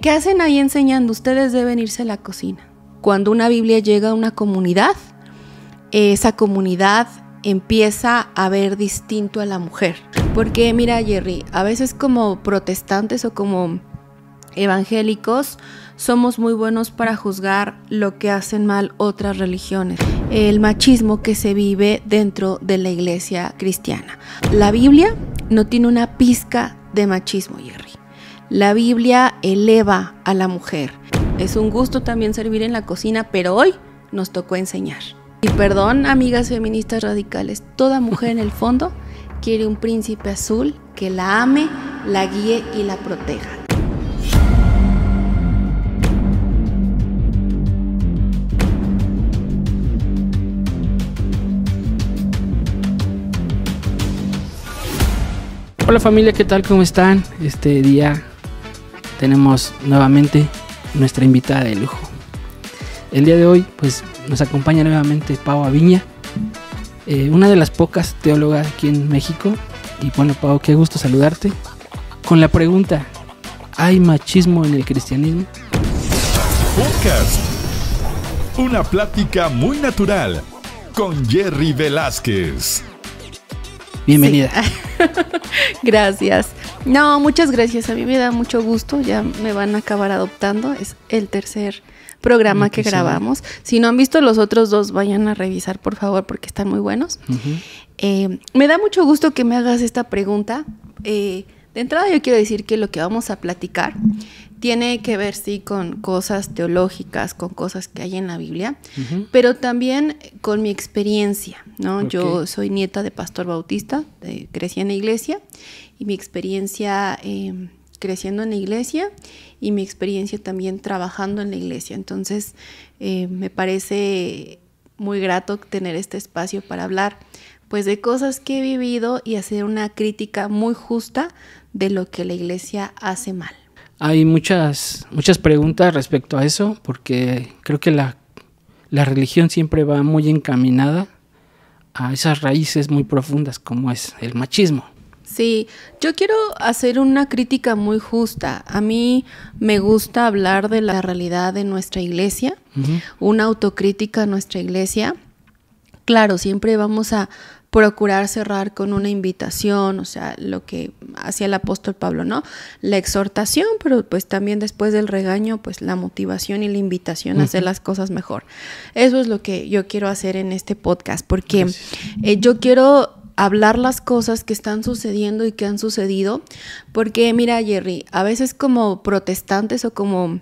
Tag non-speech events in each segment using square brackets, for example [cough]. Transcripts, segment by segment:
¿Qué hacen ahí enseñando? Ustedes deben irse a la cocina. Cuando una Biblia llega a una comunidad, esa comunidad empieza a ver distinto a la mujer. Porque mira, Jerry, a veces como protestantes o como evangélicos somos muy buenos para juzgar lo que hacen mal otras religiones, el machismo que se vive dentro de la iglesia cristiana. La Biblia no tiene una pizca de machismo, Jerry. La Biblia eleva a la mujer. Es un gusto también servir en la cocina, pero hoy nos tocó enseñar. Y perdón, amigas feministas radicales, toda mujer en el fondo quiere un príncipe azul que la ame, la guíe y la proteja. Hola familia, ¿qué tal? ¿Cómo están? Este día tenemos nuevamente nuestra invitada de lujo. El día de hoy, pues nos acompaña nuevamente Pau Aviña, eh, una de las pocas teólogas aquí en México. Y bueno, Pau, qué gusto saludarte. Con la pregunta: ¿hay machismo en el cristianismo? Podcast. Una plática muy natural con Jerry Velázquez. Bienvenida. [laughs] Gracias. No, muchas gracias. A mí me da mucho gusto. Ya me van a acabar adoptando. Es el tercer programa que grabamos. Si no han visto los otros dos, vayan a revisar, por favor, porque están muy buenos. Eh, me da mucho gusto que me hagas esta pregunta. Eh, de entrada, yo quiero decir que lo que vamos a platicar tiene que ver, sí, con cosas teológicas, con cosas que hay en la Biblia, pero también con mi experiencia, ¿no? Yo soy nieta de pastor bautista, crecí en la iglesia, y mi experiencia em, creciendo en la iglesia y mi experiencia también trabajando en la iglesia. Entonces, eh, me parece muy grato tener este espacio para hablar pues de cosas que he vivido y hacer una crítica muy justa de lo que la iglesia hace mal. Hay muchas, muchas preguntas respecto a eso, porque creo que la religión siempre va muy encaminada a esas raíces muy profundas como es el machismo. Sí, yo quiero hacer una crítica muy justa. A mí me gusta hablar de la realidad de nuestra iglesia, una autocrítica a nuestra iglesia. Claro, siempre vamos a procurar cerrar con una invitación, o sea, lo que hacía el apóstol Pablo, ¿no? La exhortación, pero pues también después del regaño, pues la motivación y la invitación a hacer las cosas mejor. Eso es lo que yo quiero hacer en este podcast, porque eh, yo quiero hablar las cosas que están sucediendo y que han sucedido, porque mira Jerry, a veces como protestantes o como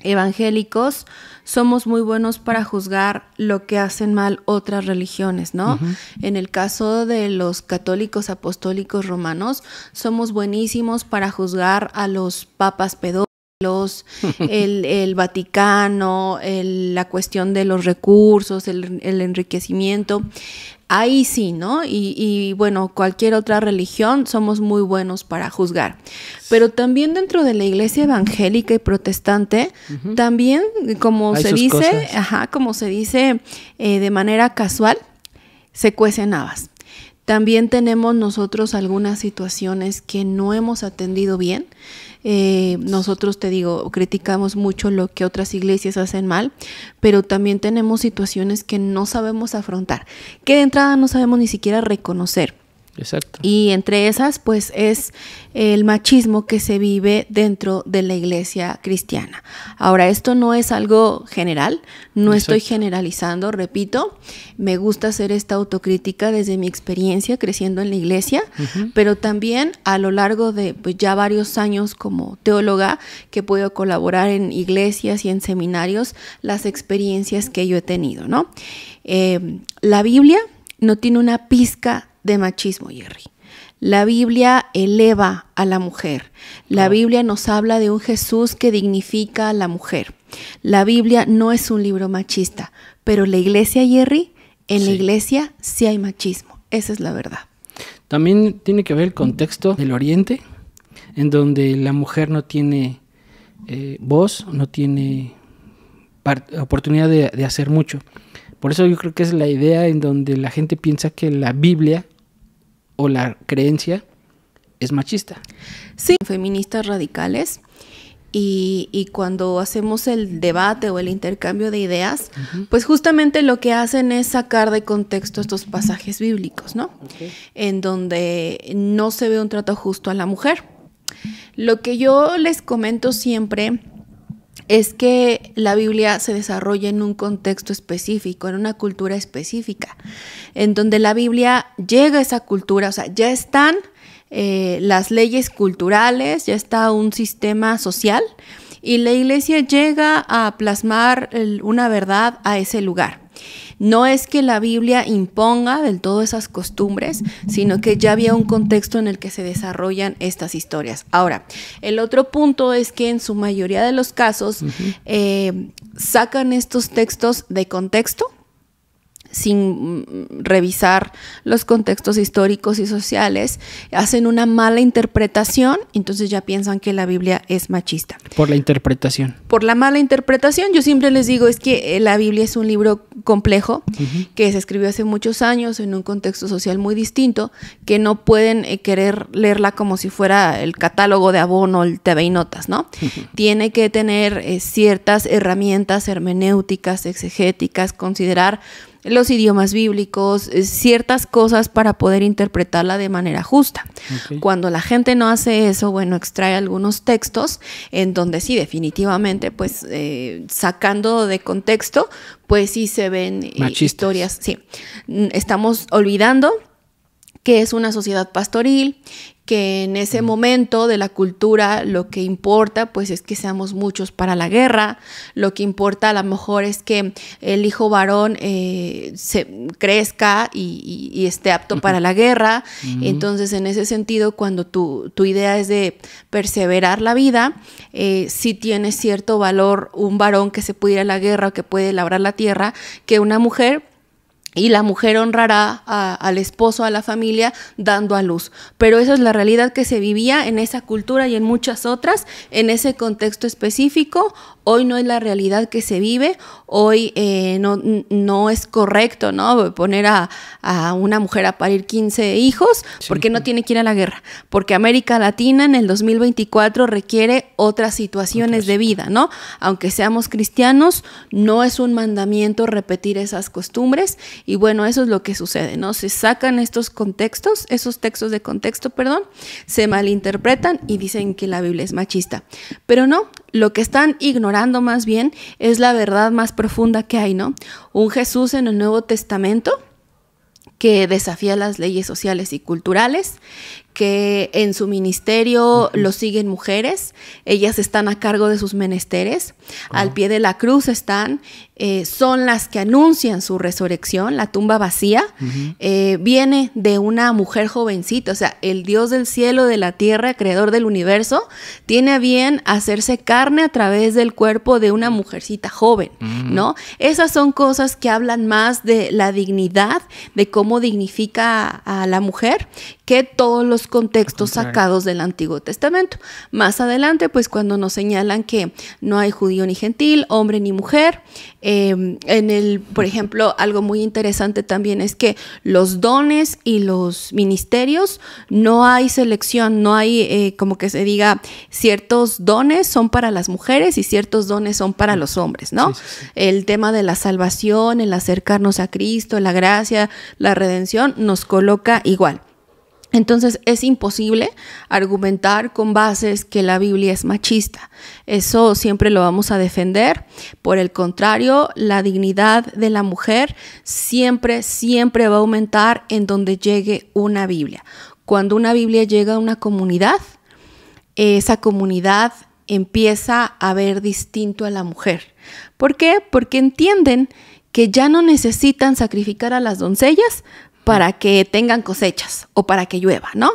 evangélicos somos muy buenos para juzgar lo que hacen mal otras religiones, ¿no? En el caso de los católicos apostólicos romanos, somos buenísimos para juzgar a los papas pedólicos, [laughs] el, Vaticano, la cuestión de los recursos, el, el, enriquecimiento, ahí sí, ¿no? Y, bueno, cualquier otra religión somos muy buenos para juzgar. Pero también dentro de la iglesia evangélica y protestante, también, como se dice, ajá, como se dice eh, de manera casual, se cuecen habas. También tenemos nosotros algunas situaciones que no hemos atendido bien eh, nosotros, te digo, criticamos mucho lo que otras iglesias hacen mal, pero también tenemos situaciones que no sabemos afrontar, que de entrada no sabemos ni siquiera reconocer. Y entre esas, pues es el machismo que se vive dentro de la iglesia cristiana. Ahora, esto no es algo general, no estoy generalizando, repito, me gusta hacer esta autocrítica desde mi experiencia creciendo en la iglesia, pero también a lo largo de pues, ya varios años como teóloga que puedo colaborar en iglesias y en seminarios, las experiencias que yo he tenido, ¿no? Eh, la Biblia no tiene una pizca de machismo, Jerry. La Biblia eleva a la mujer. La Biblia nos habla de un Jesús que dignifica a la mujer. La Biblia no es un libro machista, pero la iglesia, Jerry, en la iglesia sí hay machismo. Esa es la verdad. También tiene que ver el contexto del Oriente, en donde la mujer no tiene eh, voz, no tiene oportunidad de hacer mucho. Por eso yo creo que es la idea en donde la gente piensa que la Biblia o la creencia es machista. Sí, feministas radicales. Y, cuando hacemos el debate o el intercambio de ideas, pues justamente lo que hacen es sacar de contexto estos pasajes bíblicos, ¿no? En donde no se ve un trato justo a la mujer. Lo que yo les comento siempre es que la Biblia se desarrolla en un contexto específico, en una cultura específica, en donde la Biblia llega a esa cultura, o sea, ya están eh, las leyes culturales, ya está un sistema social y la iglesia llega a plasmar una verdad a ese lugar. No es que la Biblia imponga del todo esas costumbres, sino que ya había un contexto en el que se desarrollan estas historias. Ahora, el otro punto es que en su mayoría de los casos eh, sacan estos textos de contexto sin mm, revisar los contextos históricos y sociales, hacen una mala interpretación, entonces ya piensan que la Biblia es machista. Por la interpretación. Por la mala interpretación, yo siempre les digo, es que eh, la Biblia es un libro complejo que se escribió hace muchos años en un contexto social muy distinto, que no pueden eh, querer leerla como si fuera el catálogo de abono, el TV y notas, ¿no? Tiene que tener eh, ciertas herramientas hermenéuticas, exegéticas, considerar los idiomas bíblicos, eh, ciertas cosas para poder interpretarla de manera justa. Cuando la gente no hace eso, bueno, extrae algunos textos en donde sí, definitivamente, pues eh, sacando de contexto, pues sí se ven eh, historias, sí. Mm, estamos olvidando que es una sociedad pastoril, que en ese momento de la cultura lo que importa pues es que seamos muchos para la guerra, lo que importa a lo mejor es que el hijo varón eh, se crezca y, esté apto para la guerra, entonces en ese sentido cuando tu, idea es de perseverar la vida, si eh, sí tiene cierto valor un varón que se puede ir a la guerra o que puede labrar la tierra, que una mujer y la mujer honrará al esposo, a la familia, dando a luz. Pero esa es la realidad que se vivía en esa cultura y en muchas otras, en ese contexto específico. Hoy no es la realidad que se vive, hoy eh, no, no, es correcto ¿no? poner a, una mujer a parir 15 hijos porque no tiene que ir a la guerra, porque América Latina en el 2024 requiere otras situaciones de vida, ¿no? Aunque seamos cristianos, no es un mandamiento repetir esas costumbres y bueno, eso es lo que sucede, ¿no? Se sacan estos contextos, esos textos de contexto, perdón, se malinterpretan y dicen que la Biblia es machista. Pero no, lo que están ignorando más bien es la verdad más profunda que hay, ¿no? Un Jesús en el Nuevo Testamento que desafía las leyes sociales y culturales, que en su ministerio lo siguen mujeres, ellas están a cargo de sus menesteres, ah. al pie de la cruz están, eh, son las que anuncian su resurrección, la tumba vacía, eh, viene de una mujer jovencita, o sea, el Dios del cielo, de la tierra, creador del universo, tiene a bien hacerse carne a través del cuerpo de una mujercita joven, ¿no? Esas son cosas que hablan más de la dignidad, de cómo dignifica a la mujer, que todos los contextos sacados del Antiguo Testamento. Más adelante, pues cuando nos señalan que no hay judío ni gentil, hombre ni mujer, em, en el, por ejemplo, algo muy interesante también es que los dones y los ministerios no hay selección, no hay eh, como que se diga ciertos dones son para las mujeres y ciertos dones son para los hombres, ¿no? El tema de la salvación, el acercarnos a Cristo, la gracia, la redención, nos coloca igual. Entonces es imposible argumentar con bases que la Biblia es machista. Eso siempre lo vamos a defender. Por el contrario, la dignidad de la mujer siempre, siempre va a aumentar en donde llegue una Biblia. Cuando una Biblia llega a una comunidad, esa comunidad empieza a ver distinto a la mujer. ¿Por qué? Porque entienden que ya no necesitan sacrificar a las doncellas para que tengan cosechas o para que llueva, ¿no?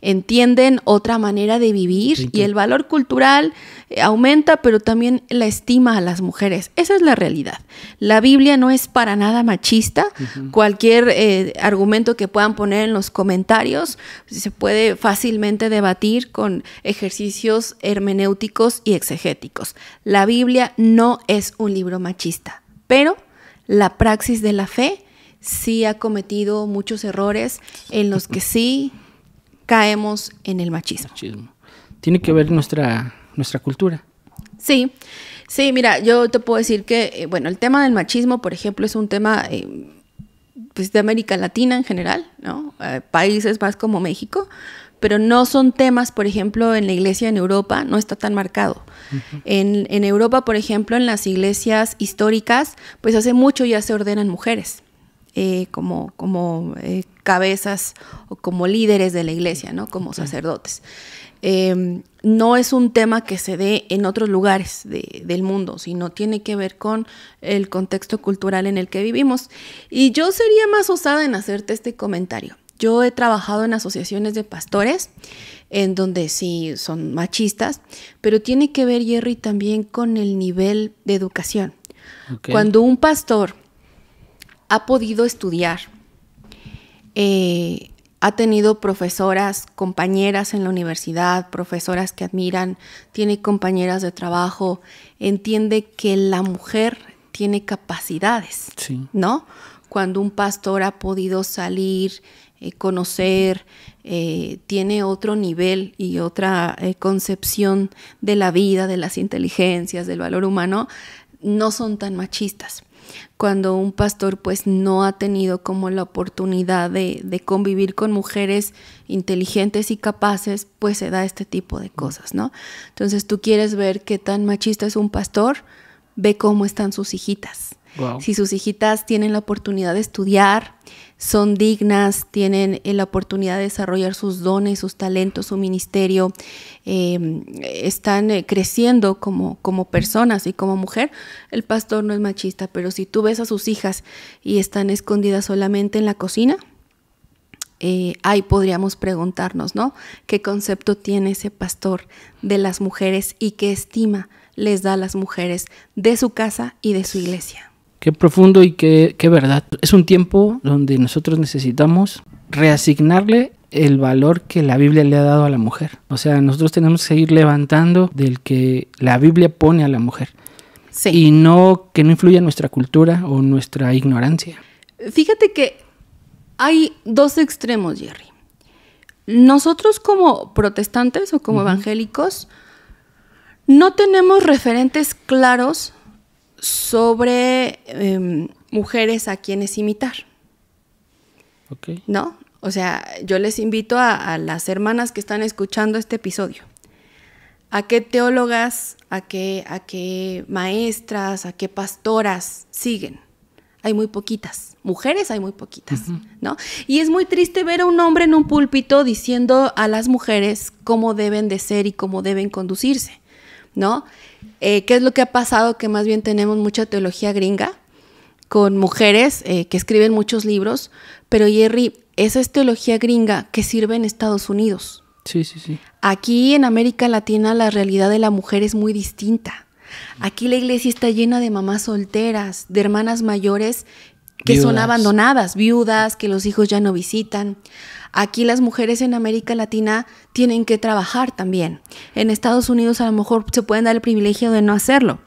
Entienden otra manera de vivir y el valor cultural eh, aumenta, pero también la estima a las mujeres. Esa es la realidad. La Biblia no es para nada machista. Cualquier eh, argumento que puedan poner en los comentarios se puede fácilmente debatir con ejercicios hermenéuticos y exegéticos. La Biblia no es un libro machista, pero la praxis de la fe sí ha cometido muchos errores en los que sí caemos en el machismo. Tiene que ver nuestra, nuestra cultura. Sí, sí, mira, yo te puedo decir que, eh, bueno, el tema del machismo, por ejemplo, es un tema eh, pues, de América Latina en general, ¿no? Eh, países más como México, pero no son temas, por ejemplo, en la iglesia en Europa no está tan marcado. en Europa, por ejemplo, en las iglesias históricas, pues hace mucho ya se ordenan mujeres. Eh, como, como eh, cabezas o como líderes de la iglesia, ¿no? Como sacerdotes. Em, no es un tema que se dé en otros lugares del mundo, sino tiene que ver con el contexto cultural en el que vivimos. Y yo sería más osada en hacerte este comentario. Yo he trabajado en asociaciones de pastores, en donde sí son machistas, pero tiene que ver, Jerry, también con el nivel de educación. Cuando un pastor ha podido estudiar. Eh, ha tenido profesoras, compañeras en la universidad, profesoras que admiran, tiene compañeras de trabajo, entiende que la mujer tiene capacidades, ¿no? Cuando un pastor ha podido salir, eh, conocer, eh, tiene otro nivel y otra concepción de la vida, de las inteligencias, del valor humano, no son tan machistas cuando un pastor pues no ha tenido como la oportunidad de, convivir con mujeres inteligentes y capaces, pues se da este tipo de cosas, ¿no? Entonces tú quieres ver qué tan machista es un pastor, ve cómo están sus hijitas. Si sus hijitas tienen la oportunidad de estudiar, son dignas, tienen eh, la oportunidad de desarrollar sus dones, sus talentos, su ministerio, em, están eh, creciendo como, como personas y como mujer. El pastor no es machista, pero si tú ves a sus hijas y están escondidas solamente en la cocina, eh, ahí podríamos preguntarnos, ¿no? ¿Qué concepto tiene ese pastor de las mujeres y qué estima les da a las mujeres de su casa y de su iglesia? qué profundo y qué, verdad. Es un tiempo donde nosotros necesitamos reasignarle el valor que la Biblia le ha dado a la mujer. O sea, nosotros tenemos que seguir levantando del que la Biblia pone a la mujer. Sí. Y no que no influya nuestra cultura o nuestra ignorancia. Fíjate que hay dos extremos, Jerry. Nosotros como protestantes o como evangélicos no tenemos referentes claros sobre em, mujeres a quienes imitar. ¿No? O sea, yo les invito a, las hermanas que están escuchando este episodio. ¿A qué teólogas, a qué, a qué maestras, a qué pastoras siguen? Hay muy poquitas. Mujeres hay muy poquitas, ¿no? Y es muy triste ver a un hombre en un púlpito diciendo a las mujeres cómo deben de ser y cómo deben conducirse, ¿no? Eh, ¿Qué es lo que ha pasado? Que más bien tenemos mucha teología gringa con mujeres eh, que escriben muchos libros, pero Jerry, esa es teología gringa que sirve en Estados Unidos. Sí, sí, sí. Aquí en América Latina la realidad de la mujer es muy distinta. Aquí la iglesia está llena de mamás solteras, de hermanas mayores que son abandonadas, viudas, que los hijos ya no visitan. Aquí las mujeres en América Latina tienen que trabajar también. En Estados Unidos a lo mejor se pueden dar el privilegio de no hacerlo.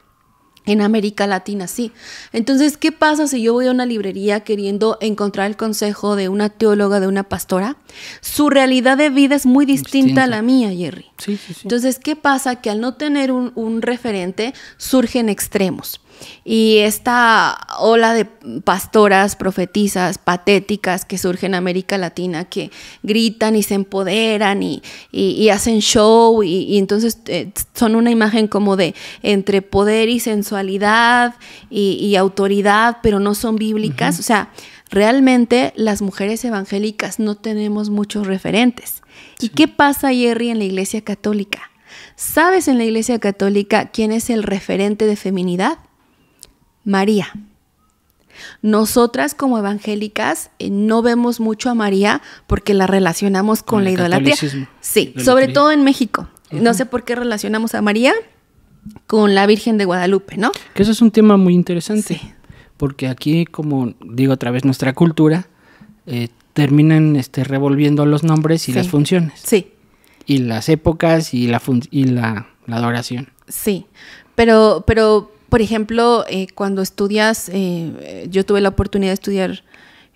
En América Latina, sí. Entonces, ¿qué pasa si yo voy a una librería queriendo encontrar el consejo de una teóloga, de una pastora? Su realidad de vida es muy distinta, a la mía, Jerry. Entonces, ¿qué pasa? Que al no tener un, un referente, surgen extremos y esta ola de pastoras, profetizas, patéticas que surgen en América Latina, que gritan y se empoderan y, hacen show y, entonces eh, son una imagen como de entre poder y sensualidad y, autoridad, pero no son bíblicas. O sea, realmente las mujeres evangélicas no tenemos muchos referentes. ¿Y qué pasa, Jerry, en la Iglesia Católica? ¿Sabes en la Iglesia Católica quién es el referente de feminidad? María. Nosotras como evangélicas eh, no vemos mucho a María porque la relacionamos con, la idolatría. Sí, sobre todo en México. No sé por qué relacionamos a María con la Virgen de Guadalupe, ¿no? Que eso es un tema muy interesante, porque aquí, como digo otra vez, nuestra cultura eh, terminan este, revolviendo los nombres y las funciones. Sí. Y las épocas y la, y la adoración. Sí, pero, pero por ejemplo, eh, cuando estudias, eh, eh, yo tuve la oportunidad de estudiar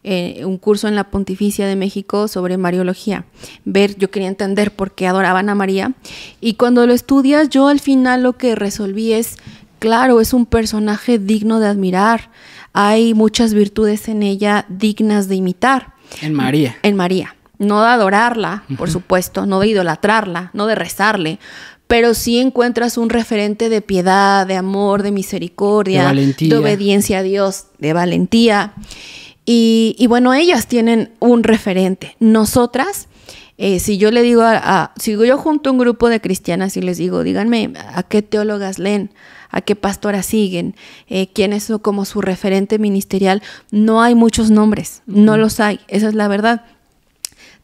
un curso en la Pontificia de México sobre Mariología. Ver, yo quería entender por qué adoraban a María. Y cuando lo estudias, yo al final lo que resolví es, claro, es un personaje digno de admirar. Hay muchas virtudes en ella dignas de imitar. En María. En María. No de adorarla, por supuesto, no de idolatrarla, no de rezarle, pero sí encuentras un referente de piedad, de amor, de misericordia, de, obediencia a Dios, de valentía. Y, bueno, ellas tienen un referente. Nosotras, eh, si yo le digo a, si yo junto a un grupo de cristianas y les digo, díganme a qué teólogas leen, a qué pastora siguen, eh, quién es como su referente ministerial, no hay muchos nombres, no los hay, esa es la verdad.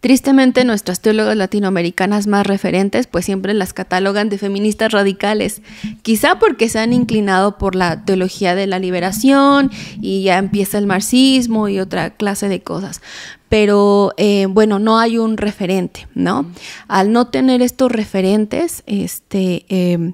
Tristemente, nuestras teólogas latinoamericanas más referentes pues siempre las catalogan de feministas radicales, quizá porque se han inclinado por la teología de la liberación y ya empieza el marxismo y otra clase de cosas. Pero eh, bueno, no hay un referente, ¿no? Al no tener estos referentes, este, eh,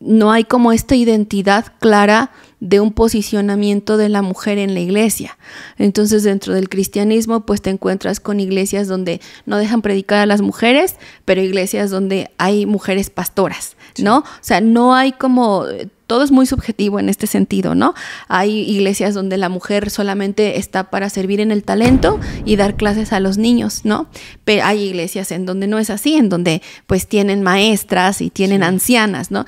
no hay como esta identidad clara de un posicionamiento de la mujer en la iglesia. Entonces dentro del cristianismo pues te encuentras con iglesias donde no dejan predicar a las mujeres, pero iglesias donde hay mujeres pastoras, ¿no? O sea, no hay como todo es muy subjetivo en este sentido, ¿no? Hay iglesias donde la mujer solamente está para servir en el talento y dar clases a los niños, ¿no? Pero hay iglesias en donde no es así, en donde pues tienen maestras y tienen ancianas, ¿no?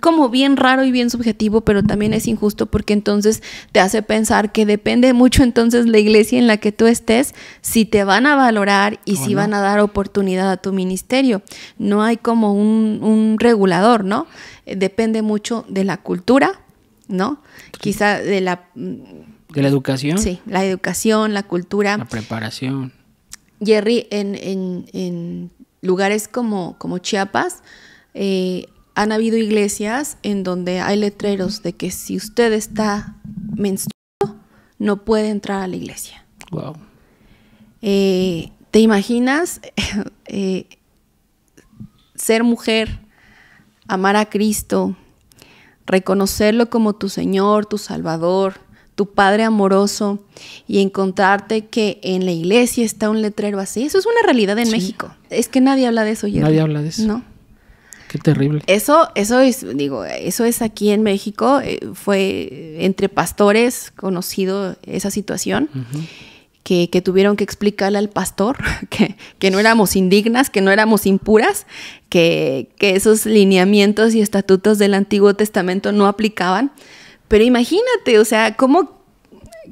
Como bien raro y bien subjetivo, pero también es injusto porque entonces te hace pensar que depende mucho entonces la iglesia en la que tú estés, si te van a valorar y si van a dar oportunidad a tu ministerio. No hay como un, un regulador, ¿no? depende mucho de la cultura, ¿no? Quizá de la... De la educación. Sí, la educación, la cultura. La preparación. Jerry, en, lugares como, Chiapas, eh, han habido iglesias en donde hay letreros de que si usted está menstruado, no puede entrar a la iglesia. Wow. Eh, ¿Te imaginas [laughs] eh, ser mujer amar a Cristo, reconocerlo como tu Señor, tu Salvador, tu Padre amoroso y encontrarte que en la iglesia está un letrero así. Eso es una realidad en México. Es que nadie habla de eso, Nadie habla de eso. No. Qué terrible. Eso, eso es, digo, eso es aquí en México. Eh, fue entre pastores conocido esa situación que, tuvieron que explicarle al pastor [laughs] que, no éramos indignas, que no éramos impuras, que, que, esos lineamientos y estatutos del Antiguo Testamento no aplicaban. Pero imagínate, o sea, ¿cómo,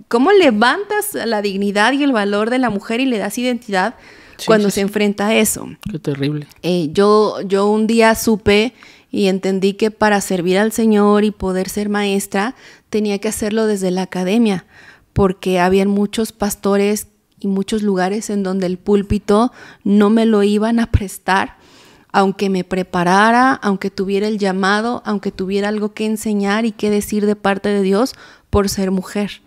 cómo levantas la dignidad y el valor de la mujer y le das identidad cuando se enfrenta a eso? Qué terrible. Eh, yo, yo un día supe y entendí que para servir al Señor y poder ser maestra tenía que hacerlo desde la academia porque habían muchos pastores y muchos lugares en donde el púlpito no me lo iban a prestar, aunque me preparara, aunque tuviera el llamado, aunque tuviera algo que enseñar y que decir de parte de Dios por ser mujer.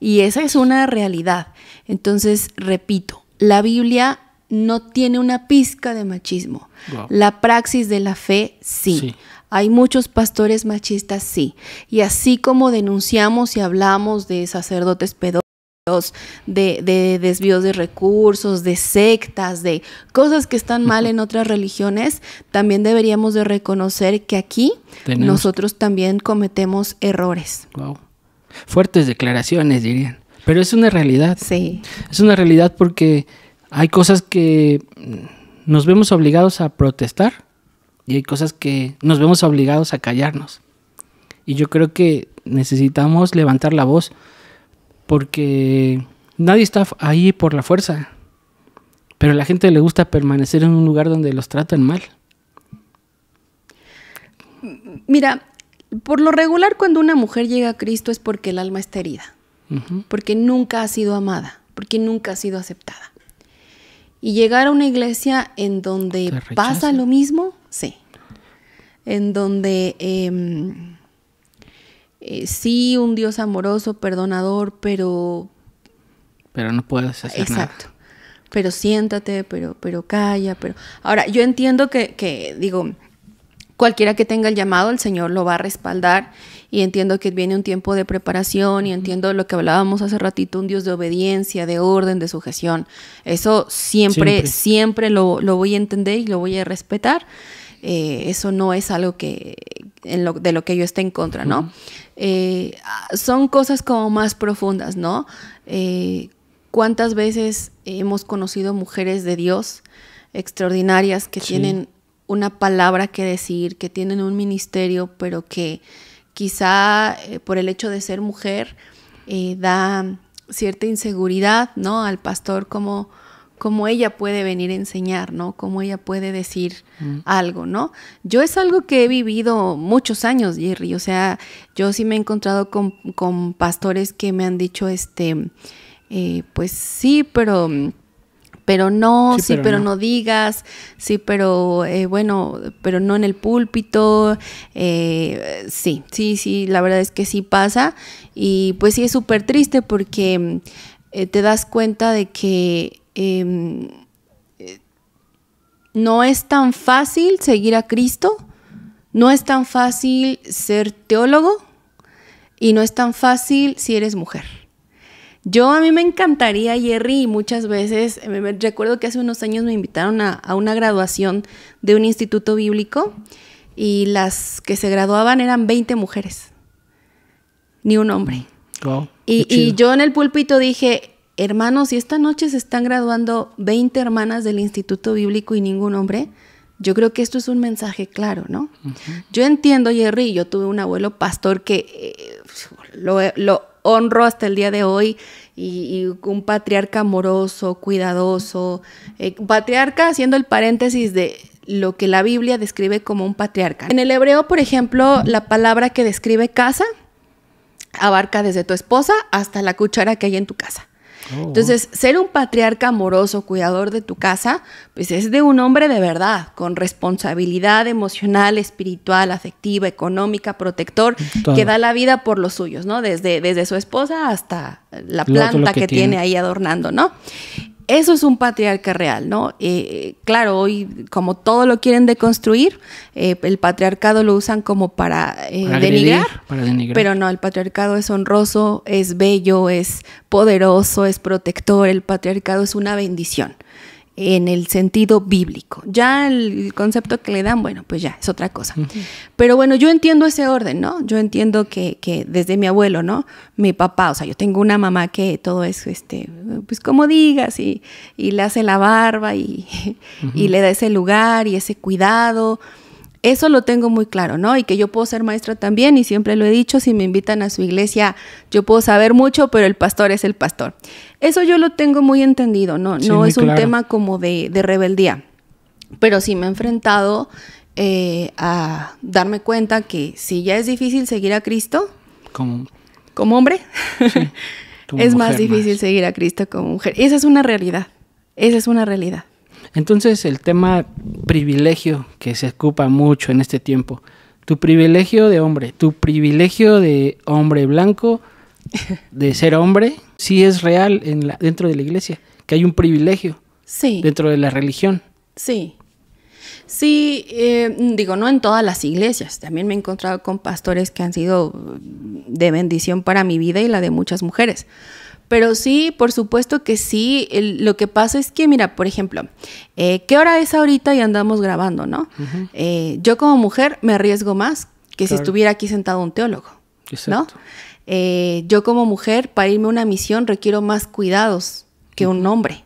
Y esa es una realidad. Entonces, repito, la Biblia no tiene una pizca de machismo. La praxis de la fe sí. Hay muchos pastores machistas, sí. Y así como denunciamos y hablamos de sacerdotes pedófilos, de, desvíos de recursos, de sectas, de cosas que están mal en otras religiones, también deberíamos de reconocer que aquí nosotros también cometemos errores. Fuertes declaraciones, dirían. Pero es una realidad. Sí. Es una realidad porque hay cosas que nos vemos obligados a protestar y hay cosas que nos vemos obligados a callarnos. Y yo creo que necesitamos levantar la voz porque nadie está ahí por la fuerza, pero a la gente le gusta permanecer en un lugar donde los tratan mal. Mira, por lo regular cuando una mujer llega a Cristo es porque el alma está herida, porque nunca ha sido amada, porque nunca ha sido aceptada. Y llegar a una iglesia en donde pasa lo mismo, Sí. En donde em, eh, sí, un Dios amoroso, perdonador, pero... Pero no puedes hacer nada. Exacto. Pero siéntate, pero, pero calla, pero... Ahora, yo entiendo que, que, digo, cualquiera que tenga el llamado, el Señor lo va a respaldar y entiendo que viene un tiempo de preparación y entiendo lo que hablábamos hace ratito, un Dios de obediencia, de orden, de sujeción. Eso siempre, siempre, siempre lo, lo, voy a entender y lo voy a respetar. Eh, eso no es algo que, de lo que yo esté en contra, ¿no? Eh, son cosas como más profundas, ¿no? Eh, ¿Cuántas veces hemos conocido mujeres de Dios extraordinarias que tienen una palabra que decir, que tienen un ministerio, pero que quizá por el hecho de ser mujer da cierta inseguridad, ¿no? Al pastor como cómo ella puede venir a enseñar, ¿no? Cómo ella puede decir mm. algo, ¿no? Yo es algo que he vivido muchos años, Jerry, o sea, yo sí me he encontrado con, pastores que me han dicho, este, eh, pues sí, pero pero no, sí, pero, no. digas, sí, pero eh, bueno, pero no en el púlpito, eh, sí, sí, sí, la verdad es que sí pasa y pues sí es súper triste porque te das cuenta de que Em, no es tan fácil seguir a Cristo, no es tan fácil ser teólogo y no es tan fácil si eres mujer. Yo a mí me encantaría, Jerry, muchas veces, recuerdo que hace unos años me invitaron a, una graduación de un instituto bíblico y las que se graduaban eran 20 mujeres, ni un hombre. y, y, yo en el púlpito dije, Hermanos, si esta noche se están graduando 20 hermanas del Instituto Bíblico y ningún hombre, yo creo que esto es un mensaje claro, ¿no? Yo entiendo, Jerry, yo tuve un abuelo pastor que eh, lo, honro hasta el día de hoy y, un patriarca amoroso, cuidadoso, eh, patriarca haciendo el paréntesis de lo que la Biblia describe como un patriarca. En el hebreo, por ejemplo, la palabra que describe casa abarca desde tu esposa hasta la cuchara que hay en tu casa. Oh. Entonces, ser un patriarca amoroso, cuidador de tu casa, pues es de un hombre de verdad, con responsabilidad emocional, espiritual, afectiva, económica, protector, que da la vida por los suyos, ¿no? Desde, desde su esposa hasta la planta que, tiene ahí adornando, ¿no? Eso es un patriarca real, ¿no? Eh, eh, claro, hoy como todo lo quieren deconstruir, eh, el patriarcado lo usan como para, para denigrar. Pero no, el patriarcado es honroso, es bello, es poderoso, es protector, el patriarcado es una bendición en el sentido bíblico. Ya el concepto que le dan, bueno, pues ya, es otra cosa. Pero bueno, yo entiendo ese orden, ¿no? Yo entiendo que, que, desde mi abuelo, ¿no? Mi papá, o sea, yo tengo una mamá que todo es, este, pues como digas, y, y le hace la barba y, [laughs] y le da ese lugar y ese cuidado. Eso lo tengo muy claro, ¿no? Y que yo puedo ser maestra también y siempre lo he dicho, si me invitan a su iglesia, yo puedo saber mucho, pero el pastor es el pastor. Eso yo lo tengo muy entendido, ¿no? no es un tema como de, rebeldía, pero sí me he enfrentado eh, a darme cuenta que si ya es difícil seguir a Cristo, como, hombre, [laughs] es más difícil seguir a Cristo como mujer. Esa es una realidad, esa es una realidad. Entonces el tema privilegio que se ocupa mucho en este tiempo, tu privilegio de hombre, tu privilegio de hombre blanco, [laughs] de ser hombre, sí es real en dentro de la iglesia, que hay un privilegio sí. dentro de la religión. Sí. Sí, eh, digo, no en todas las iglesias. También me he encontrado con pastores que han sido de bendición para mi vida y la de muchas mujeres. Pero sí, por supuesto que sí. lo que pasa es que, mira, por ejemplo, eh, ¿qué hora es ahorita y andamos grabando, no? Eh, yo como mujer me arriesgo más que si estuviera aquí sentado un teólogo, ¿no? Eh, yo como mujer, para irme a una misión, requiero más cuidados que un hombre.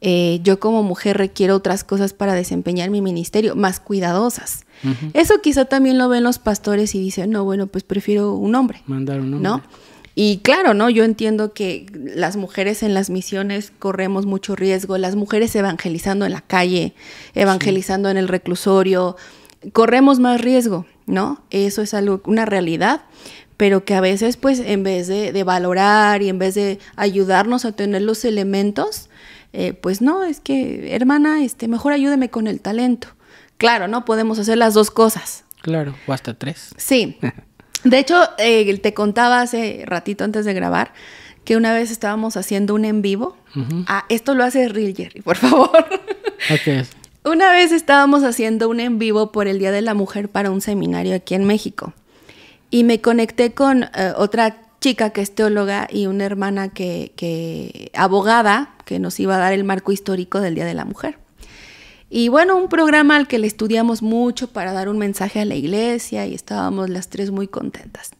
yo como mujer requiero otras cosas para desempeñar mi ministerio, más cuidadosas. Eso quizá también lo ven los pastores y dicen, no, bueno, pues prefiero un hombre. Mandar un hombre. ¿no? Y claro, ¿no? Yo entiendo que las mujeres en las misiones corremos mucho riesgo, las mujeres evangelizando en la calle, evangelizando en el reclusorio, corremos más riesgo, ¿no? Eso es algo, una realidad, pero que a veces pues en vez de, valorar y en vez de ayudarnos a tener los elementos, eh, pues no, es que hermana, este, mejor ayúdeme con el talento. Claro, ¿no? Podemos hacer las dos cosas. Claro, o hasta tres. Sí. [laughs] De hecho, eh, te contaba hace ratito antes de grabar que una vez estábamos haciendo un en vivo. ah, esto lo hace Real Jerry, por favor. [laughs] Una vez estábamos haciendo un en vivo por el Día de la Mujer para un seminario aquí en México. Y me conecté con eh, otra chica que es teóloga y una hermana que, que abogada que nos iba a dar el marco histórico del Día de la Mujer. Y bueno, un programa al que le estudiamos mucho para dar un mensaje a la iglesia y estábamos las tres muy contentas.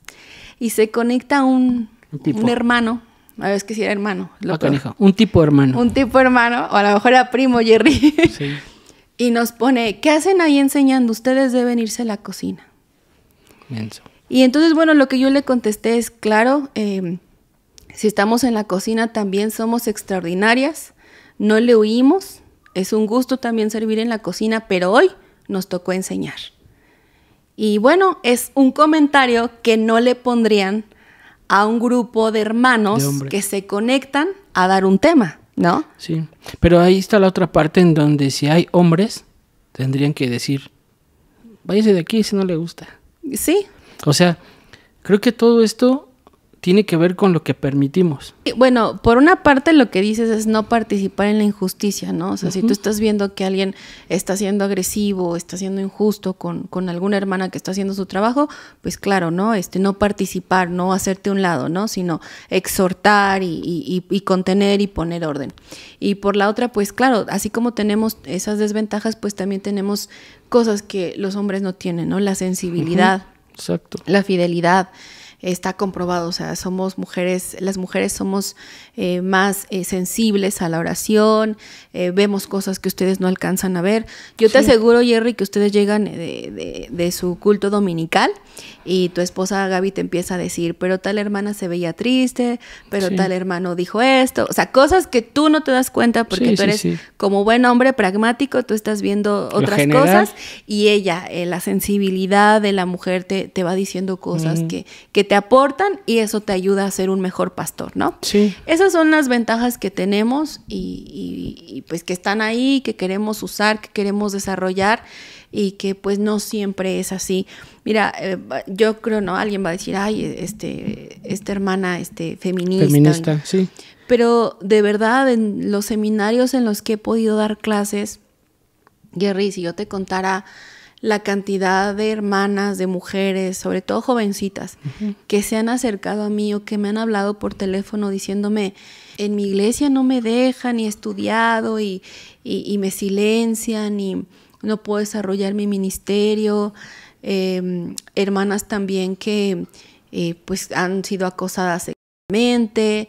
Y se conecta un, un hermano, a ver, que si era hermano. Ah, un tipo hermano. Un tipo hermano, o a lo mejor era primo Jerry. [laughs] y nos pone, ¿qué hacen ahí enseñando? Ustedes deben irse a la cocina. Y entonces, bueno, lo que yo le contesté es, claro, eh, si estamos en la cocina también somos extraordinarias, no le huimos, es un gusto también servir en la cocina, pero hoy nos tocó enseñar. Y bueno, es un comentario que no le pondrían a un grupo de hermanos que se conectan a dar un tema, ¿no? Sí, pero ahí está la otra parte en donde si hay hombres, tendrían que decir, váyase de aquí si no le gusta. Sí. O sea, creo que todo esto tiene que ver con lo que permitimos. Bueno, por una parte lo que dices es no participar en la injusticia, ¿no? O sea, si tú estás viendo que alguien está siendo agresivo, está siendo injusto con, alguna hermana que está haciendo su trabajo, pues claro, ¿no? Este, no participar, no hacerte un lado, ¿no? Sino exhortar y, y, y contener y poner orden. Y por la otra, pues claro, así como tenemos esas desventajas, pues también tenemos cosas que los hombres no tienen, ¿no? La sensibilidad, Exacto. la fidelidad está comprobado, o sea, somos mujeres, las mujeres somos eh, más eh, sensibles a la oración, eh, vemos cosas que ustedes no alcanzan a ver. Yo te aseguro, Jerry, que ustedes llegan de, su culto dominical y tu esposa Gaby te empieza a decir, pero tal hermana se veía triste, pero tal hermano dijo esto, o sea, cosas que tú no te das cuenta porque tú eres como buen hombre pragmático, tú estás viendo otras cosas y ella, la sensibilidad de la mujer te, te va diciendo cosas que, que te aportan y eso te ayuda a ser un mejor pastor, ¿no? Sí. Esas son las ventajas que tenemos y, pues que están ahí, que queremos usar, que queremos desarrollar y que pues no siempre es así. Mira, eh, yo creo, ¿no? Alguien va a decir, ay, este, esta hermana, este, feminista. Feminista, sí. Pero de verdad, en los seminarios en los que he podido dar clases, Jerry, si yo te contara la cantidad de hermanas, de mujeres, sobre todo jovencitas, que se han acercado a mí o que me han hablado por teléfono diciéndome, en mi iglesia no me dejan y he estudiado y, me silencian y no puedo desarrollar mi ministerio. Em, hermanas también que eh, pues han sido acosadas sexualmente.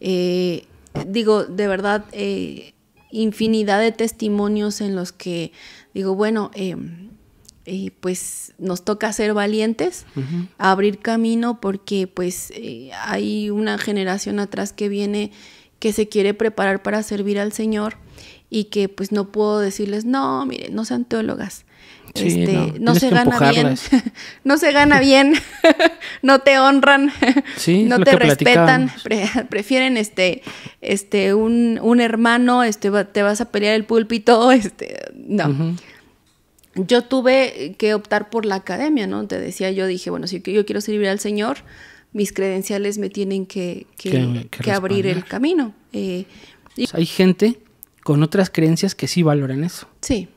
Eh, digo, de verdad, eh, infinidad de testimonios en los que digo, bueno, em, y eh, pues nos toca ser valientes, abrir camino porque pues eh, hay una generación atrás que viene que se quiere preparar para servir al Señor y que pues no puedo decirles, no, miren, no sean teólogas. Este, [laughs] no, se gana bien, no se gana bien, no te honran, [laughs] no te respetan, [laughs] prefieren este, este, un, hermano, este, te vas a pelear el púlpito, este, no yo tuve que optar por la academia, ¿no? Te decía, yo dije, bueno, si yo quiero servir al Señor, mis credenciales me tienen que, que, abrir el camino. Eh, hay gente con otras creencias que sí valoran eso. Sí.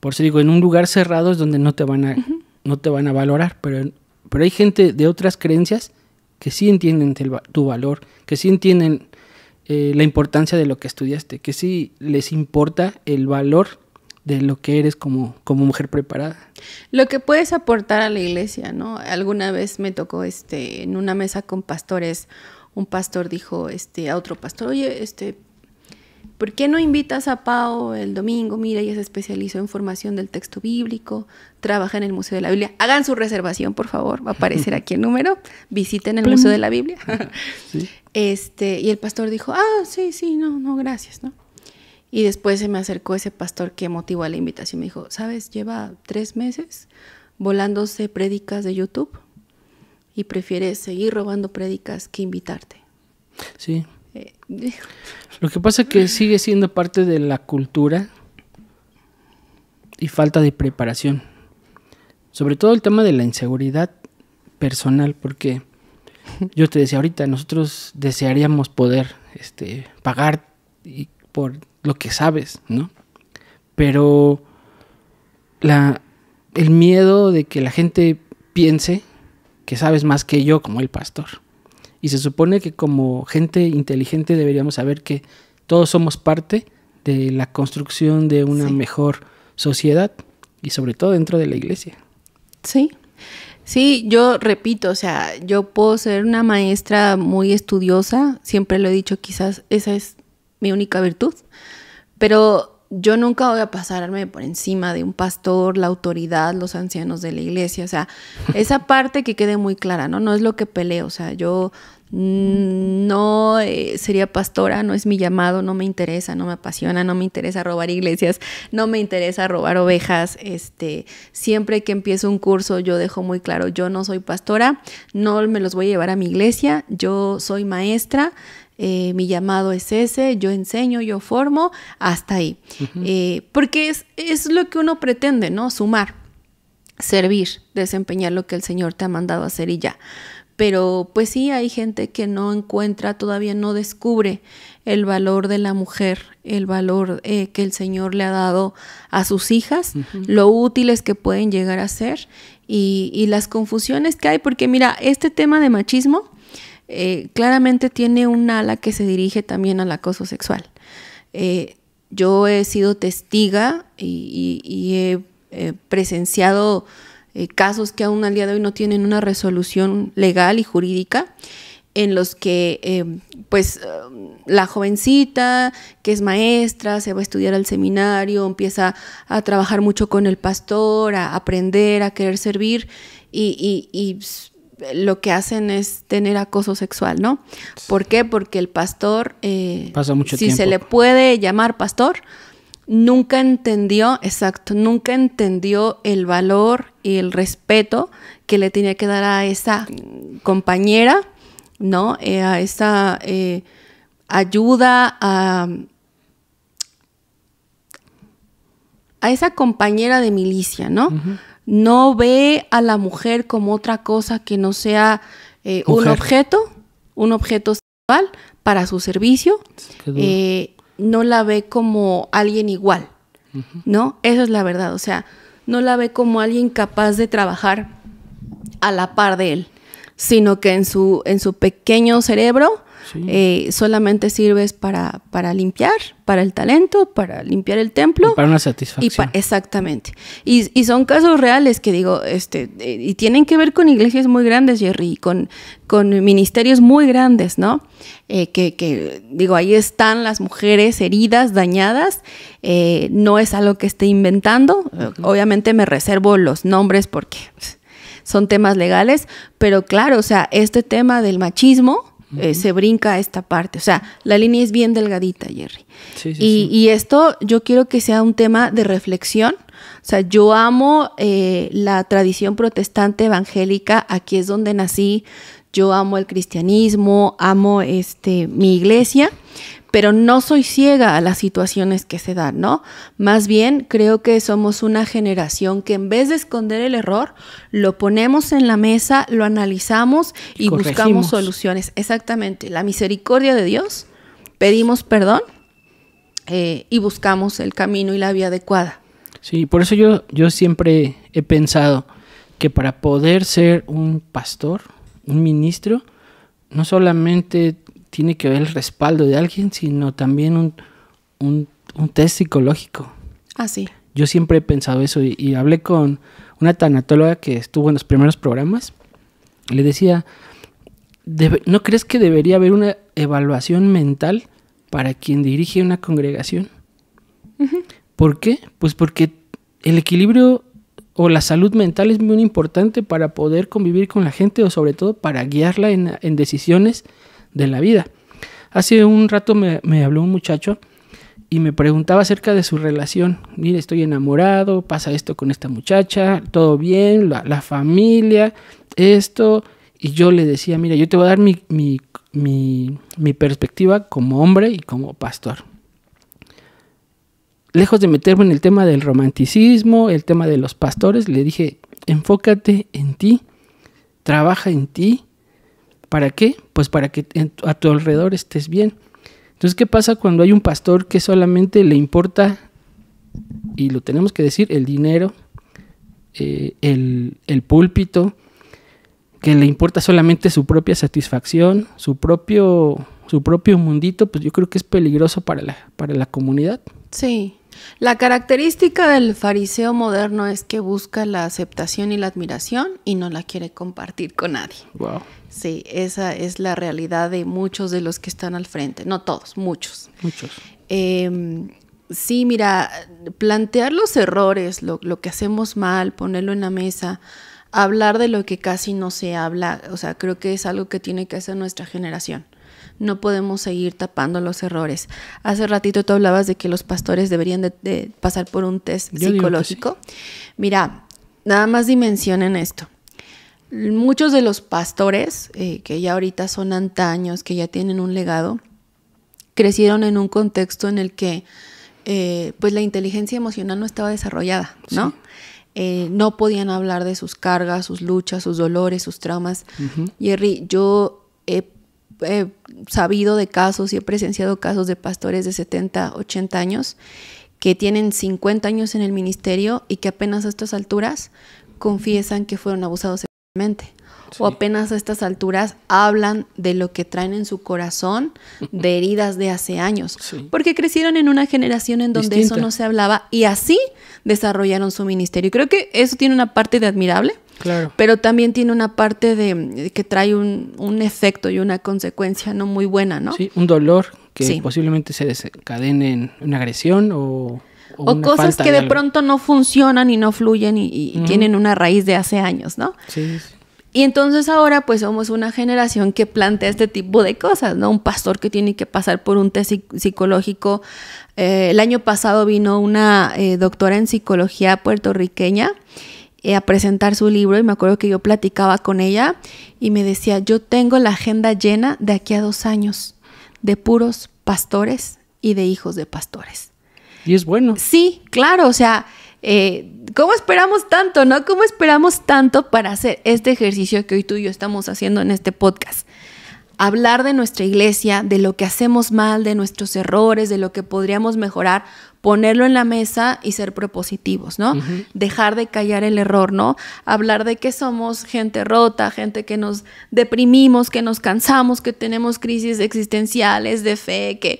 Por si digo, en un lugar cerrado es donde no te van a, no te van a valorar, pero, pero hay gente de otras creencias que sí entienden tu valor, que sí entienden eh, la importancia de lo que estudiaste, que sí les importa el valor de lo que eres como, como mujer preparada. Lo que puedes aportar a la iglesia, ¿no? Alguna vez me tocó este, en una mesa con pastores, un pastor dijo este, a otro pastor, oye, este, ¿por qué no invitas a Pau el domingo? Mira, ella se especializó en formación del texto bíblico, trabaja en el Museo de la Biblia. Hagan su reservación, por favor, va a aparecer aquí el número. Visiten el Museo de la Biblia. [laughs] Este, y el pastor dijo, ah, sí, sí, no, no, gracias, ¿no? Y después se me acercó ese pastor que motivó a la invitación. Me dijo, ¿sabes? Lleva tres meses volándose prédicas de YouTube y prefieres seguir robando prédicas que invitarte. Sí. Eh, [laughs] Lo que pasa es que sigue siendo parte de la cultura y falta de preparación. Sobre todo el tema de la inseguridad personal, porque yo te decía ahorita, nosotros desearíamos poder este, pagar y por lo que sabes, ¿no? Pero la, el miedo de que la gente piense que sabes más que yo como el pastor. Y se supone que como gente inteligente deberíamos saber que todos somos parte de la construcción de una mejor sociedad y sobre todo dentro de la iglesia. Sí. Sí, yo repito, o sea, yo puedo ser una maestra muy estudiosa, siempre lo he dicho, quizás esa es mi única virtud. Pero yo nunca voy a pasarme por encima de un pastor, la autoridad, los ancianos de la iglesia. O sea, [laughs] esa parte que quede muy clara, ¿no? No es lo que peleo. O sea, yo mm, no eh, sería pastora, no es mi llamado, no me interesa, no me apasiona, no me interesa robar iglesias, no me interesa robar ovejas. Este, siempre que empiezo un curso yo dejo muy claro, yo no soy pastora, no me los voy a llevar a mi iglesia, yo soy maestra, eh, mi llamado es ese, yo enseño, yo formo, hasta ahí. Eh, porque es, es lo que uno pretende, ¿no? Sumar, servir, desempeñar lo que el Señor te ha mandado a hacer y ya. Pero pues sí, hay gente que no encuentra, todavía no descubre el valor de la mujer, el valor eh, que el Señor le ha dado a sus hijas, lo útiles que pueden llegar a ser y, las confusiones que hay, porque mira, este tema de machismo eh, claramente tiene un ala que se dirige también al acoso sexual. Eh, yo he sido testiga y, he eh, presenciado casos que aún al día de hoy no tienen una resolución legal y jurídica en los que pues la jovencita que es maestra se va a estudiar al seminario, empieza a trabajar mucho con el pastor, a aprender, a querer servir y lo que hacen es tener acoso sexual, ¿no? ¿Por qué? Porque el pastor, eh, si se le puede llamar pastor, nunca entendió, exacto, nunca entendió el valor y el respeto que le tenía que dar a esa compañera, ¿no? Eh, a esa eh, ayuda, a, a esa compañera de milicia, ¿no? no ve a la mujer como otra cosa que no sea eh, un objeto, un objeto sexual para su servicio, eh, no la ve como alguien igual, ¿no? Esa es la verdad, o sea, no la ve como alguien capaz de trabajar a la par de él, sino que en su, en su pequeño cerebro eh, solamente sirves para, para limpiar, para el talento, para limpiar el templo. Y para una satisfacción. exactamente. Y, son casos reales que digo, este, eh, y tienen que ver con iglesias muy grandes, Jerry, con, con ministerios muy grandes, ¿no? Eh, que, digo, ahí están las mujeres heridas, dañadas. no es algo que esté inventando. Obviamente me reservo los nombres porque son temas legales, pero claro, o sea, este tema del machismo eh, se brinca esta parte. O sea, la línea es bien delgadita, Jerry. y, esto yo quiero que sea un tema de reflexión. O sea, yo amo eh, la tradición protestante evangélica, aquí es donde nací, yo amo el cristianismo, amo este, mi iglesia, pero no soy ciega a las situaciones que se dan, ¿no? Más bien creo que somos una generación que en vez de esconder el error, lo ponemos en la mesa, lo analizamos y, buscamos soluciones. Exactamente, la misericordia de Dios, pedimos perdón eh, y buscamos el camino y la vía adecuada. Sí, por eso yo, yo siempre he pensado que para poder ser un pastor, un ministro, no solamente tiene que ver el respaldo de alguien, sino también un, un, un test psicológico. Ah, sí. Yo siempre he pensado eso y, hablé con una tanatóloga que estuvo en los primeros programas. Le decía, ¿no crees que debería haber una evaluación mental para quien dirige una congregación? ¿Por qué? Pues porque el equilibrio o la salud mental es muy importante para poder convivir con la gente o sobre todo para guiarla en, en decisiones de la vida. Hace un rato me, habló un muchacho y me preguntaba acerca de su relación. Mire, estoy enamorado, pasa esto con esta muchacha, todo bien, la, familia, esto. Y yo le decía, mira, yo te voy a dar mi, mi, mi, mi perspectiva como hombre y como pastor lejos de meterme en el tema del romanticismo, el tema de los pastores, le dije, enfócate en ti, trabaja en ti, ¿Para qué? Pues para que a tu alrededor estés bien. Entonces, ¿qué pasa cuando hay un pastor que solamente le importa, y lo tenemos que decir, el dinero, eh, el, el púlpito, que le importa solamente su propia satisfacción, su propio, su propio mundito? Pues yo creo que es peligroso para la, para la comunidad. Sí. La característica del fariseo moderno es que busca la aceptación y la admiración y no la quiere compartir con nadie. Wow. Sí, esa es la realidad de muchos de los que están al frente. No todos, muchos. Muchos. Em, sí, mira, plantear los errores, lo que hacemos mal, ponerlo en la mesa, hablar de lo que casi no se habla, o sea, creo que es algo que tiene que hacer nuestra generación no podemos seguir tapando los errores. Hace ratito tú hablabas de que los pastores deberían de, pasar por un test psicológico. Mira, nada más dimensionen esto. Muchos de los pastores, eh, que ya ahorita son antaños, que ya tienen un legado, crecieron en un contexto en el que eh, pues la inteligencia emocional no estaba desarrollada, ¿no? Eh, no podían hablar de sus cargas, sus luchas, sus dolores, sus traumas. Jerry, yo he he sabido de casos y he presenciado casos de pastores de 70, 80 años que tienen 50 años en el ministerio y que apenas a estas alturas confiesan que fueron abusados sexualmente. O apenas a estas alturas hablan de lo que traen en su corazón de heridas de hace años. Porque crecieron en una generación en donde eso no se hablaba y así desarrollaron su ministerio. Creo que eso tiene una parte de admirable Claro. Pero también tiene una parte de, que trae un, efecto y una consecuencia no muy buena, ¿no? Sí, un dolor que posiblemente se desencadene en una agresión o... O, cosas que de, pronto no funcionan y no fluyen y, tienen una raíz de hace años, ¿no? Sí, Y entonces ahora pues somos una generación que plantea este tipo de cosas, ¿no? Un pastor que tiene que pasar por un test psicológico. Eh, el año pasado vino una eh, doctora en psicología puertorriqueña eh, a presentar su libro y me acuerdo que yo platicaba con ella y me decía, yo tengo la agenda llena de aquí a dos años de puros pastores y de hijos de pastores. Y es bueno. Sí, claro, o sea, eh, ¿cómo esperamos tanto, no? ¿Cómo esperamos tanto para hacer este ejercicio que hoy tú y yo estamos haciendo en este podcast? Hablar de nuestra iglesia, de lo que hacemos mal, de nuestros errores, de lo que podríamos mejorar, ponerlo en la mesa y ser propositivos, ¿no? Dejar de callar el error, ¿no? Hablar de que somos gente rota, gente que nos deprimimos, que nos cansamos, que tenemos crisis existenciales de fe, que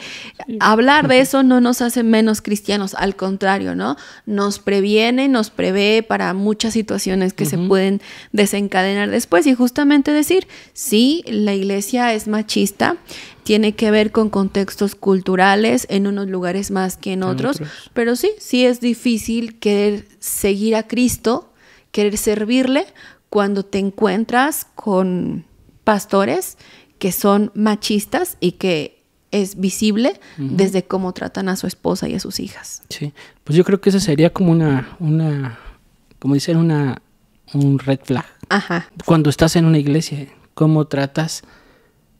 hablar de eso no nos hace menos cristianos, al contrario, ¿no? Nos previene, nos prevé para muchas situaciones que se pueden desencadenar después y justamente decir, sí, la iglesia es machista, tiene que ver con contextos culturales en unos lugares más que en, otros, pero sí, sí es difícil querer seguir a Cristo, querer servirle cuando te encuentras con pastores que son machistas y que es visible desde cómo tratan a su esposa y a sus hijas. Sí, pues yo creo que eso sería como una, una como dicen, una, un red flag. Ajá. Cuando estás en una iglesia, cómo tratas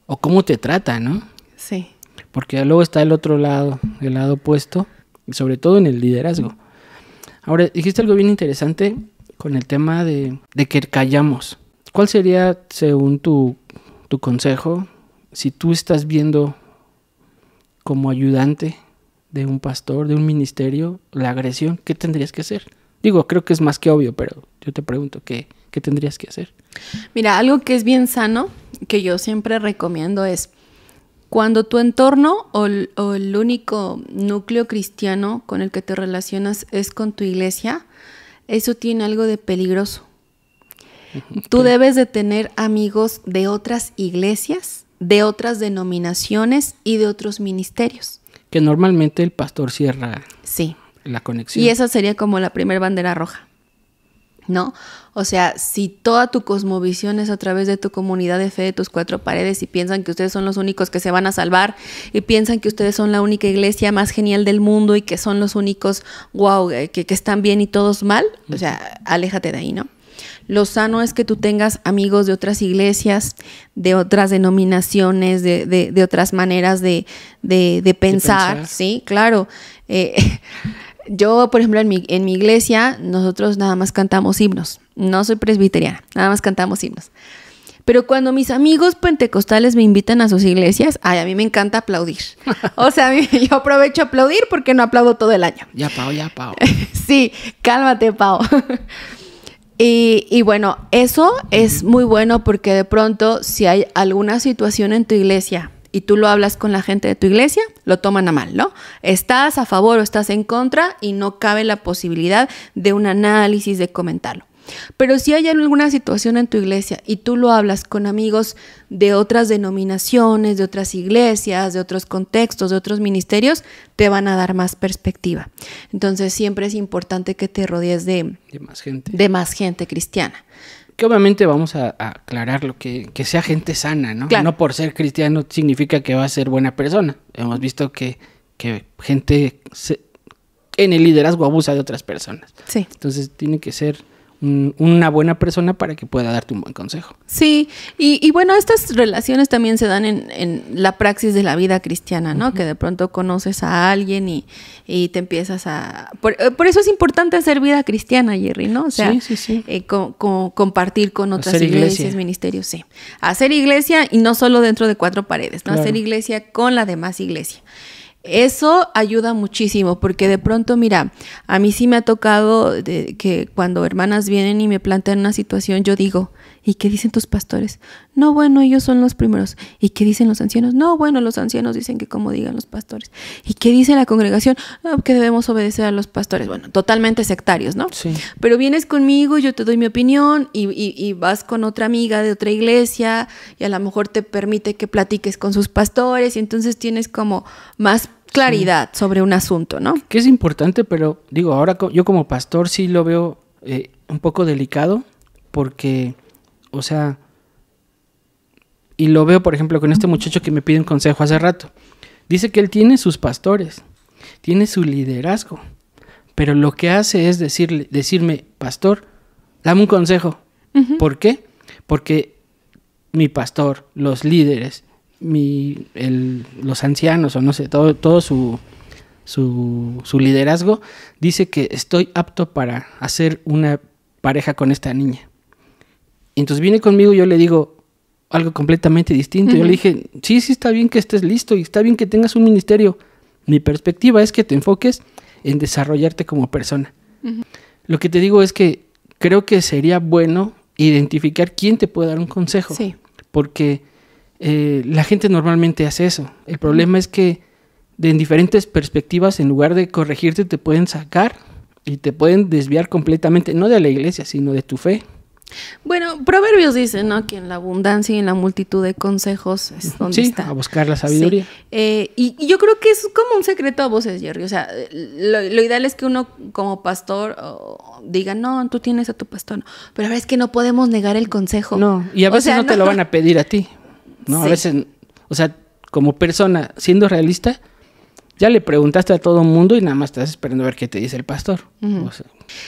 o cómo te trata, ¿no? Sí. Porque luego está el otro lado, el lado opuesto, sobre todo en el liderazgo. Ahora, dijiste algo bien interesante con el tema de, que callamos. ¿Cuál sería, según tu, tu consejo, si tú estás viendo como ayudante de un pastor, de un ministerio, la agresión, ¿qué tendrías que hacer? Digo, creo que es más que obvio, pero yo te pregunto, ¿qué, qué tendrías que hacer? Mira, algo que es bien sano, que yo siempre recomiendo es cuando tu entorno o, el único núcleo cristiano con el que te relacionas es con tu iglesia, eso tiene algo de peligroso. Tú debes de tener amigos de otras iglesias, de otras denominaciones y de otros ministerios. Que normalmente el pastor cierra la conexión. Y esa sería como la primera bandera roja. ¿no? O sea, si toda tu cosmovisión es a través de tu comunidad de fe, de tus cuatro paredes, y piensan que ustedes son los únicos que se van a salvar, y piensan que ustedes son la única iglesia más genial del mundo y que son los únicos, wow, eh, que, están bien y todos mal, o sea, aléjate de ahí, ¿no? Lo sano es que tú tengas amigos de otras iglesias, de otras denominaciones, de, de, otras maneras de, pensar, ¿sí? Claro. Eh, [laughs] Yo, por ejemplo, en mi, iglesia, nosotros nada más cantamos himnos. No soy presbiteriana, nada más cantamos himnos. Pero cuando mis amigos pentecostales me invitan a sus iglesias, a mí me encanta aplaudir. [laughs] O sea, yo aprovecho a aplaudir porque no aplaudo todo el año. Ya, Pau, ya, Pau. [laughs] sí, cálmate, Pau. [laughs] y, y, bueno, eso es muy bueno porque de pronto si hay alguna situación en tu iglesia y tú lo hablas con la gente de tu iglesia, lo toman a mal, ¿no? Estás a favor o estás en contra y no cabe la posibilidad de un análisis, de comentarlo. Pero si hay alguna situación en tu iglesia y tú lo hablas con amigos de otras denominaciones, de otras iglesias, de otros contextos, de otros ministerios, te van a dar más perspectiva. Entonces siempre es importante que te rodees de, De más gente cristiana que obviamente vamos a, aclarar lo que, sea gente sana, ¿no? No por ser cristiano significa que va a ser buena persona. Hemos visto que, que gente se, en el liderazgo abusa de otras personas. Sí. Entonces tiene que ser una buena persona para que pueda darte un buen consejo. Sí, y, bueno, estas relaciones también se dan en, la praxis de la vida cristiana, ¿no? Que de pronto conoces a alguien y, te empiezas a... Eh, por, eso es importante hacer vida cristiana, Jerry, ¿no? O sea, sí, sí, sí. Eh, compartir con otras iglesias, ministerios, sí. Hacer iglesia y no solo dentro de cuatro paredes, ¿no? Hacer iglesia con la demás iglesia. Eso ayuda muchísimo porque de pronto, mira, a mí sí me ha tocado de, que cuando hermanas vienen y me plantean una situación, yo digo, ¿y qué dicen tus pastores? No, bueno, ellos son los primeros. ¿Y qué dicen los ancianos? No, bueno, los ancianos dicen que como digan los pastores. ¿Y qué dice la congregación? que debemos obedecer a los pastores. Bueno, totalmente sectarios, ¿no? Sí. Pero vienes conmigo, yo te doy mi opinión y, y vas con otra amiga de otra iglesia y a lo mejor te permite que platiques con sus pastores y entonces tienes como más claridad sobre un asunto, ¿no? Que es importante, pero digo, ahora yo como pastor sí lo veo eh, un poco delicado porque, o sea, y lo veo, por ejemplo, con este muchacho que me pide un consejo hace rato. Dice que él tiene sus pastores, tiene su liderazgo, pero lo que hace es decirle, decirme, pastor, dame un consejo. ¿Por qué? Porque mi pastor, los líderes, los ancianos o no sé, todo, todo su, su, liderazgo, dice que estoy apto para hacer una pareja con esta niña. entonces viene conmigo yo le digo algo completamente distinto. Yo le dije, sí, sí, está bien que estés listo y está bien que tengas un ministerio. Mi perspectiva es que te enfoques en desarrollarte como persona. Lo que te digo es que creo que sería bueno identificar quién te puede dar un consejo. Sí. Porque eh, la gente normalmente hace eso. El problema es que de en diferentes perspectivas, en lugar de corregirte, te pueden sacar y te pueden desviar completamente, no de la iglesia, sino de tu fe. Bueno, Proverbios dicen ¿no? Que en la abundancia y en la multitud de consejos es donde está. a buscar la sabiduría. Eh, y, yo creo que es como un secreto a voces, Jerry. O sea, lo, ideal es que uno como pastor diga, no, tú tienes a tu pastor. Pero es que no podemos negar el consejo. No, y a veces no te lo van a pedir a ti. ¿no? A veces, o sea, como persona, siendo realista, ya le preguntaste a todo el mundo y nada más estás esperando a ver qué te dice el pastor.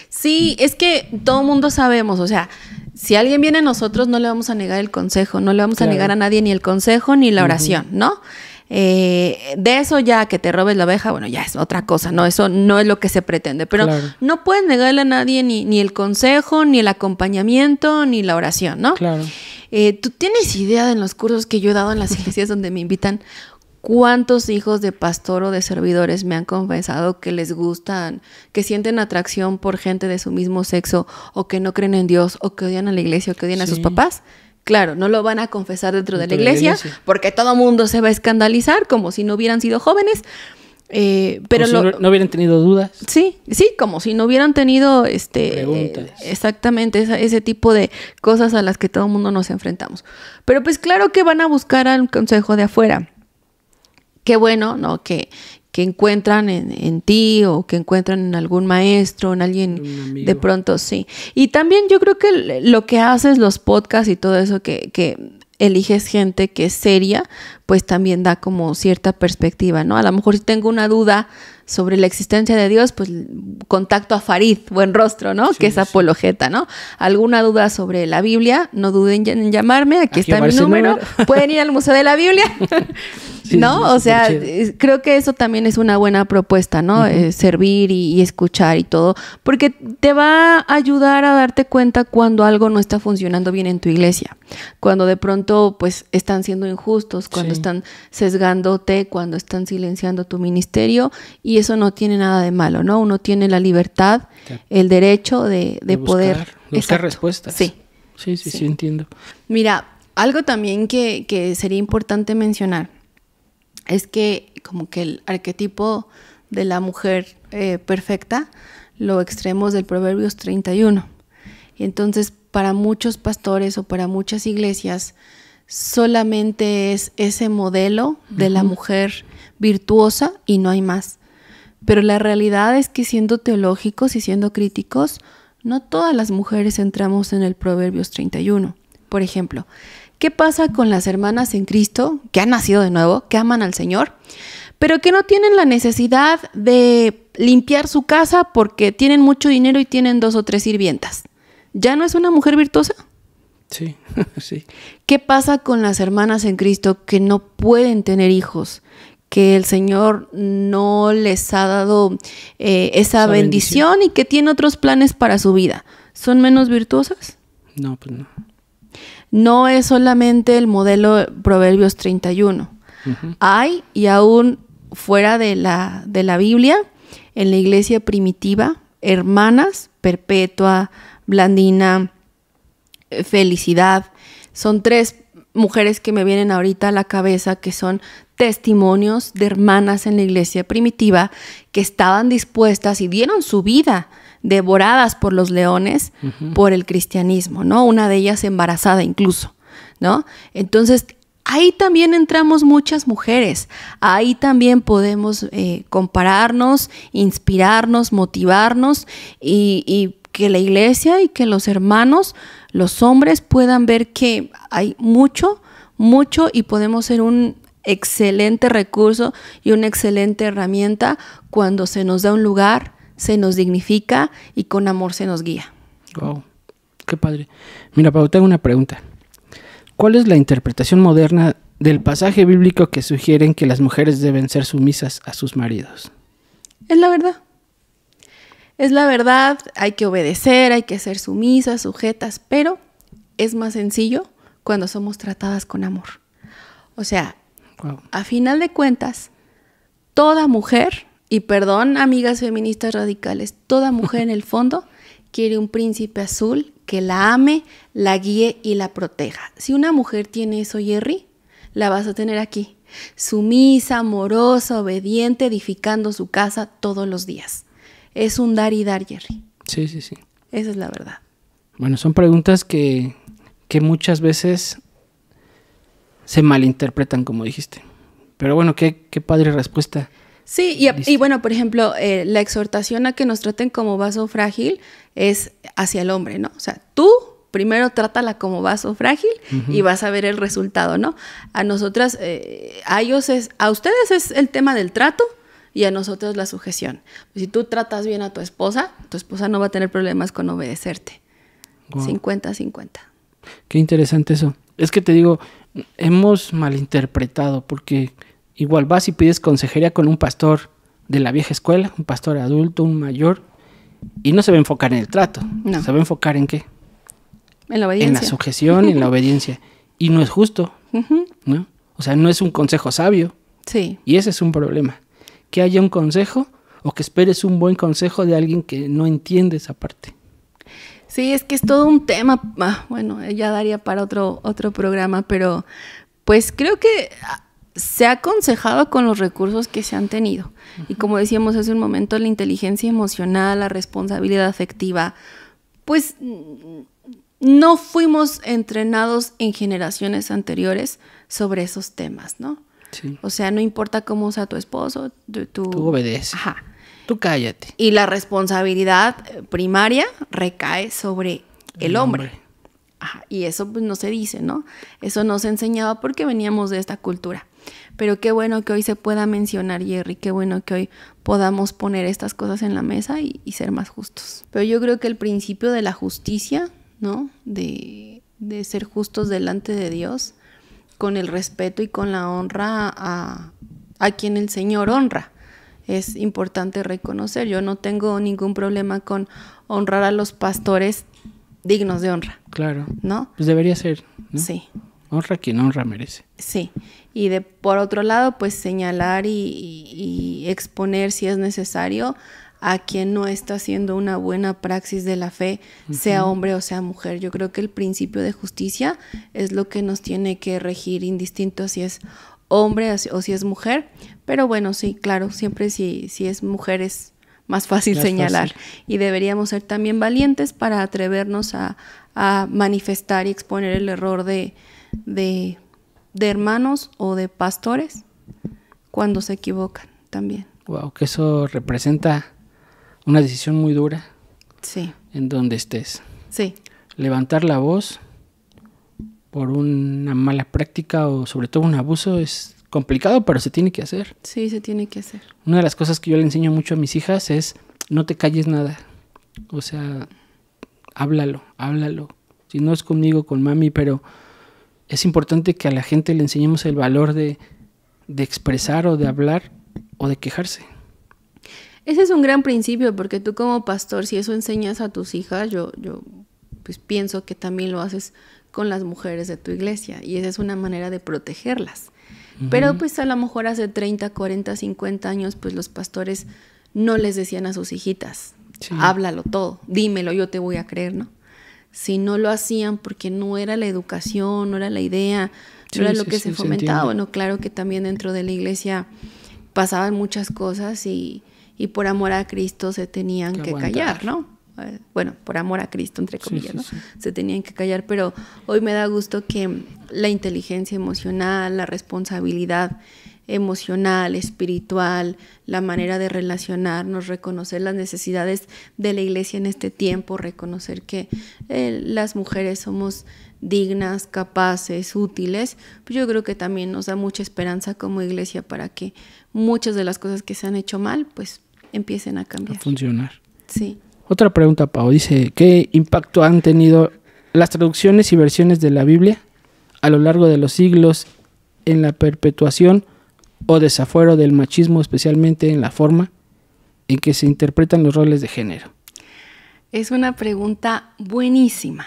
sí, es que todo el mundo sabemos, o sea, si alguien viene a nosotros no le vamos a negar el consejo, no le vamos a negar a nadie ni el consejo ni la oración, ¿no? Eh, de eso ya que te robes la oveja, bueno, ya es otra cosa, ¿no? Eso no es lo que se pretende, pero no puedes negarle a nadie ni, ni el consejo, ni el acompañamiento, ni la oración, ¿no? Claro. Eh, ¿Tú tienes idea de los cursos que yo he dado en las [laughs] iglesias donde me invitan cuántos hijos de pastor o de servidores me han confesado que les gustan, que sienten atracción por gente de su mismo sexo o que no creen en Dios o que odian a la iglesia o que odian a sus papás? Claro, no lo van a confesar dentro, de, la iglesia, de la iglesia porque todo mundo se va a escandalizar como si no hubieran sido jóvenes. Eh, pero no, hubieran tenido dudas. Sí, sí, como si no hubieran tenido este Preguntas. Eh, exactamente ese tipo de cosas a las que todo el mundo nos enfrentamos. Pero pues claro que van a buscar al consejo de afuera. Qué bueno, ¿no? Que, encuentran en, ti o que encuentran en algún maestro, en alguien de pronto, sí. Y también yo creo que lo que haces, los podcasts y todo eso, que, que eliges gente que es seria, pues también da como cierta perspectiva, ¿no? A lo mejor si tengo una duda sobre la existencia de Dios, pues contacto a Farid, buen rostro, ¿no? que es apologeta, ¿no? ¿Alguna duda sobre la Biblia? No duden en llamarme, aquí, está mi número. [laughs] Pueden ir al Museo de la Biblia, [laughs] [laughs] ¿no? o sea, creo que eso también es una buena propuesta, ¿no? Eh, servir y, y, escuchar y todo, porque te va a ayudar a darte cuenta cuando algo no está funcionando bien en tu iglesia, cuando de pronto pues están siendo injustos, cuando están sesgándote, cuando están silenciando tu ministerio y y eso no tiene nada de malo, ¿no? Uno tiene la libertad, el derecho de, poder buscar respuestas. Sí. sí. Sí, sí, entiendo. Mira, algo también que, sería importante mencionar es que como que el arquetipo de la mujer eh, perfecta lo extremos del Proverbios 31. Y entonces para muchos pastores o para muchas iglesias solamente es ese modelo de la mujer virtuosa y no hay más. Pero la realidad es que siendo teológicos y siendo críticos, no todas las mujeres entramos en el Proverbios 31. Por ejemplo, ¿qué pasa con las hermanas en Cristo que han nacido de nuevo, que aman al Señor, pero que no tienen la necesidad de limpiar su casa porque tienen mucho dinero y tienen dos o tres sirvientas? ¿Ya no es una mujer virtuosa? Sí, [laughs] sí. ¿Qué pasa con las hermanas en Cristo que no pueden tener hijos, que el Señor no les ha dado eh, esa, bendición, y que tiene otros planes para su vida, ¿son menos virtuosas? No, pues no. No es solamente el modelo Proverbios 31. Hay, y aún fuera de la, de la Biblia, en la iglesia primitiva, hermanas, Perpetua, Blandina, eh, Felicidad, son tres mujeres que me vienen ahorita a la cabeza que son testimonios de hermanas en la iglesia primitiva que estaban dispuestas y dieron su vida devoradas por los leones por el cristianismo, ¿no? Una de ellas embarazada incluso, ¿no? Entonces, ahí también entramos muchas mujeres, ahí también podemos eh, compararnos, inspirarnos, motivarnos y que la iglesia y que los hermanos, los hombres puedan ver que hay mucho, mucho y podemos ser un excelente recurso y una excelente herramienta cuando se nos da un lugar, se nos dignifica y con amor se nos guía. Wow, qué padre. Mira, Pau, tengo una pregunta. ¿Cuál es la interpretación moderna del pasaje bíblico que sugieren que las mujeres deben ser sumisas a sus maridos? Es la verdad. Es la verdad, hay que obedecer, hay que ser sumisas, sujetas, pero es más sencillo cuando somos tratadas con amor. O sea, a final de cuentas, toda mujer, y perdón amigas feministas radicales, toda mujer en el [laughs] fondo quiere un príncipe azul que la ame, la guíe y la proteja. Si una mujer tiene eso, Jerry, la vas a tener aquí, sumisa, amorosa, obediente, edificando su casa todos los días. Es un dar y dar, Jerry. Sí, sí, sí. Esa es la verdad. Bueno, son preguntas que, que muchas veces se malinterpretan, como dijiste. Pero bueno, qué, padre respuesta. Sí, y, bueno, por ejemplo, eh, la exhortación a que nos traten como vaso frágil es hacia el hombre, ¿no? O sea, tú primero trátala como vaso frágil y vas a ver el resultado, ¿no? A nosotras, eh, a ellos es, a ustedes es el tema del trato y a nosotros la sujeción. Pues si tú tratas bien a tu esposa, tu esposa no va a tener problemas con obedecerte. 50-50. Qué interesante eso. Es que te digo, hemos malinterpretado, porque igual vas y pides consejería con un pastor de la vieja escuela, un pastor adulto, un mayor, y no se va a enfocar en el trato, no. se va a enfocar en qué? En la obediencia. En la sujeción, en la obediencia. [laughs] Y no es justo, ¿no? O sea, no es un consejo sabio. Sí. Y ese es un problema. Que haya un consejo o que esperes un buen consejo de alguien que no entiende esa parte. Sí, es que es todo un tema. Ah, bueno, eh, ya daría para otro, otro programa, pero pues creo que ah, se ha aconsejado con los recursos que se han tenido. Y como decíamos hace un momento, la inteligencia emocional, la responsabilidad afectiva, pues mm, no fuimos entrenados en generaciones anteriores sobre esos temas, ¿no? Sí. O sea, no importa cómo sea tu esposo, tu... tu... Tú obedeces. Ajá. Tú cállate. Y la responsabilidad primaria recae sobre el, hombre. y eso pues, no se dice, ¿no? Eso no se enseñaba porque veníamos de esta cultura. Pero qué bueno que hoy se pueda mencionar, Jerry, qué bueno que hoy podamos poner estas cosas en la mesa y, ser más justos. Pero yo creo que el principio de la justicia, ¿no? De, ser justos delante de Dios, con el respeto y con la honra a quien el Señor honra es importante reconocer. Yo no tengo ningún problema con honrar a los pastores dignos de honra. Claro. ¿No? Pues debería ser. Sí. Honra quien honra merece. Sí. Y de por otro lado, pues señalar y, exponer si es necesario a quien no está haciendo una buena praxis de la fe, sea hombre o sea mujer. Yo creo que el principio de justicia es lo que nos tiene que regir indistinto si es hombre o si es mujer, pero bueno, sí, claro, siempre si, si es mujer es más fácil señalar y deberíamos ser también valientes para atrevernos a, manifestar y exponer el error de, de, hermanos o de pastores cuando se equivocan también. Wow, que eso representa una decisión muy dura. Sí. En donde estés. Sí. Levantar la voz por una mala práctica o sobre todo un abuso es complicado, pero se tiene que hacer. Sí, se tiene que hacer. Una de las cosas que yo le enseño mucho a mis hijas es no te calles nada. O sea, háblalo, háblalo. Si no es conmigo, con mami, pero es importante que a la gente le enseñemos el valor de, expresar o de hablar o de quejarse. Ese es un gran principio, porque tú como pastor, si eso enseñas a tus hijas, yo, yo pues pienso que también lo haces con las mujeres de tu iglesia y esa es una manera de protegerlas. Pero pues a lo mejor hace 30, 40, 50 años pues los pastores no les decían a sus hijitas, háblalo todo, dímelo, yo te voy a creer, ¿no? Si no lo hacían porque no era la educación, no era la idea, no era lo que se fomentaba. bueno, claro que también dentro de la iglesia pasaban muchas cosas y, por amor a Cristo se tenían que callar, ¿no? bueno, por amor a Cristo, entre comillas, se tenían que callar, pero hoy me da gusto que la inteligencia emocional, la responsabilidad emocional, espiritual, la manera de relacionarnos, reconocer las necesidades de la iglesia en este tiempo, reconocer que eh, las mujeres somos dignas, capaces, útiles, pues yo creo que también nos da mucha esperanza como iglesia para que muchas de las cosas que se han hecho mal, pues empiecen a cambiar. A funcionar. Sí. Otra pregunta, Pau. Dice, ¿qué impacto han tenido las traducciones y versiones de la Biblia a lo largo de los siglos en la perpetuación o desafuero del machismo, especialmente en la forma en que se interpretan los roles de género? Es una pregunta buenísima.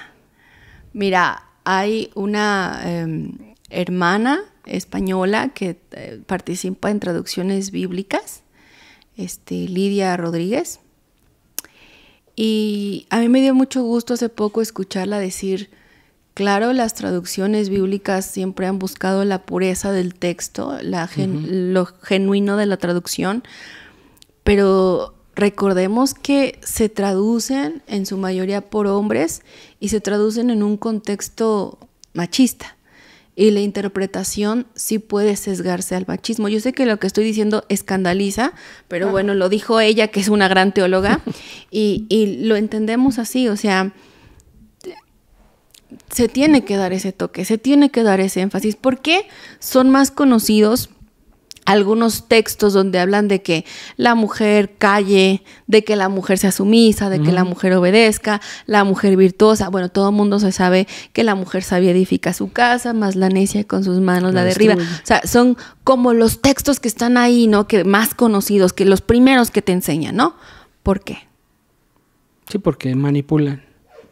Mira, hay una em, hermana española que eh, participa en traducciones bíblicas, este, Lidia Rodríguez y a mí me dio mucho gusto hace poco escucharla decir, claro, las traducciones bíblicas siempre han buscado la pureza del texto, lo genuino de la traducción, pero recordemos que se traducen en su mayoría por hombres y se traducen en un contexto machista y la interpretación sí puede sesgarse al machismo. Yo sé que lo que estoy diciendo escandaliza, pero bueno, lo dijo ella, que es una gran teóloga, [laughs] y, y, lo entendemos así, o sea, se tiene que dar ese toque, se tiene que dar ese énfasis. ¿Por qué son más conocidos? algunos textos donde hablan de que la mujer calle, de que la mujer sea sumisa, de que la mujer obedezca, la mujer virtuosa. Bueno, todo el mundo se sabe que la mujer sabia edifica su casa, más la necia con sus manos la, derriba. O sea, son como los textos que están ahí, ¿no? Que más conocidos, que los primeros que te enseñan, ¿no? ¿Por qué? Sí, porque manipulan.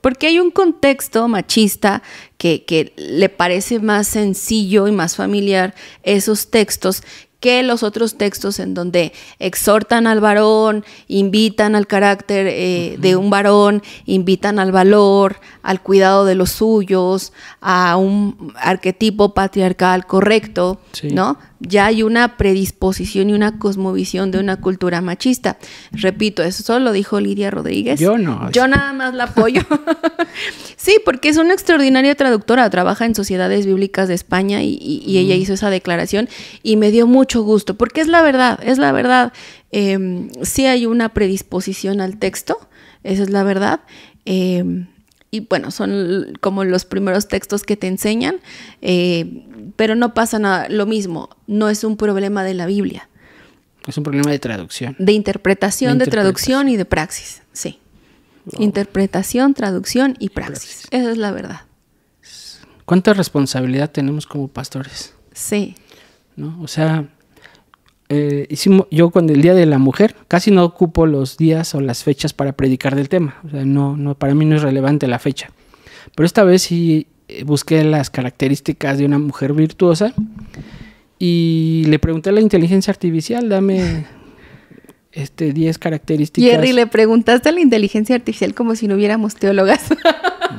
Porque hay un contexto machista que, le parece más sencillo y más familiar esos textos que los otros textos en donde exhortan al varón, invitan al carácter eh, de un varón, invitan al valor, al cuidado de los suyos, a un arquetipo patriarcal correcto, ¿no? Ya hay una predisposición y una cosmovisión de una cultura machista. Repito, eso solo dijo Lidia Rodríguez. Yo no. Yo nada más la apoyo. [laughs] sí, porque es una extraordinaria doctora trabaja en sociedades bíblicas de España y, ella mm. hizo esa declaración y me dio mucho gusto, porque es la verdad, es la verdad. Eh, sí hay una predisposición al texto, esa es la verdad. Em, y bueno, son como los primeros textos que te enseñan, eh, pero no pasa nada, lo mismo, no es un problema de la Biblia. Es un problema de traducción. De interpretación, de, traducción y de praxis, sí. Interpretación, traducción y praxis. Esa es la verdad cuánta responsabilidad tenemos como pastores. Sí. ¿No? O sea, eh, hicimos, yo cuando el Día de la Mujer casi no ocupo los días o las fechas para predicar del tema. O sea, no, no, para mí no es relevante la fecha. Pero esta vez sí eh, busqué las características de una mujer virtuosa y le pregunté a la inteligencia artificial, dame este 10 características. Jerry, le preguntaste a la inteligencia artificial como si no hubiéramos teólogas.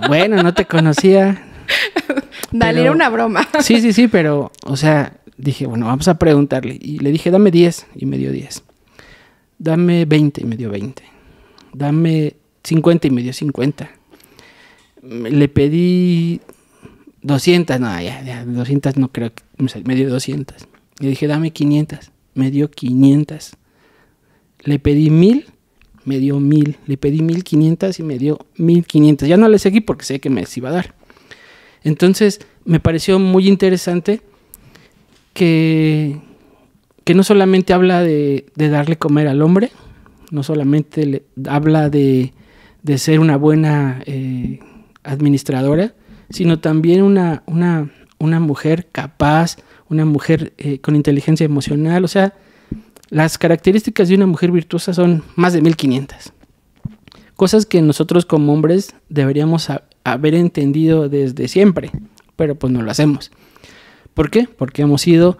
Bueno, no te conocía. [laughs] Dale, era una broma. [laughs] Sí, sí, sí, pero, o sea, dije, bueno, vamos a preguntarle. Y le dije, dame 10 y me dio 10. Dame 20 y me dio 20. Dame 50 y me dio 50. Le pedí 200, no, ya, ya 200 no creo, que, me dio 200. Le dije, dame 500, me dio 500. Le pedí 1000, me dio 1000. Le pedí 1500 y me dio 1500. Ya no le seguí porque sé que me iba a dar. Entonces, me pareció muy interesante que, que no solamente habla de, darle comer al hombre, no solamente le, habla de, ser una buena eh, administradora, sino también una, una, mujer capaz, una mujer eh, con inteligencia emocional. O sea, las características de una mujer virtuosa son más de 1500. Cosas que nosotros como hombres deberíamos haber entendido desde siempre, pero pues no lo hacemos. ¿Por qué? Porque hemos ido,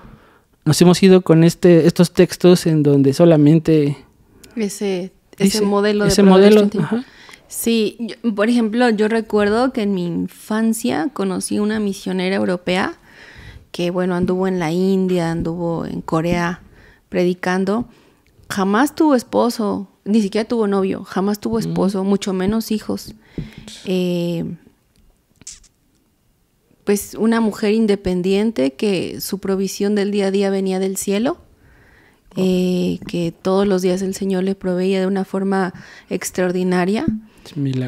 nos hemos ido con este, estos textos en donde solamente... Ese, ese, modelo de... Ese modelo, Sí, por ejemplo, yo recuerdo que en mi infancia conocí una misionera europea que, bueno, anduvo en la India, anduvo en Corea predicando. Jamás tuvo esposo, ni siquiera tuvo novio, jamás tuvo mm. esposo, mucho menos hijos. Eh, pues una mujer independiente que su provisión del día a día venía del cielo, oh. eh, que todos los días el Señor le proveía de una forma extraordinaria.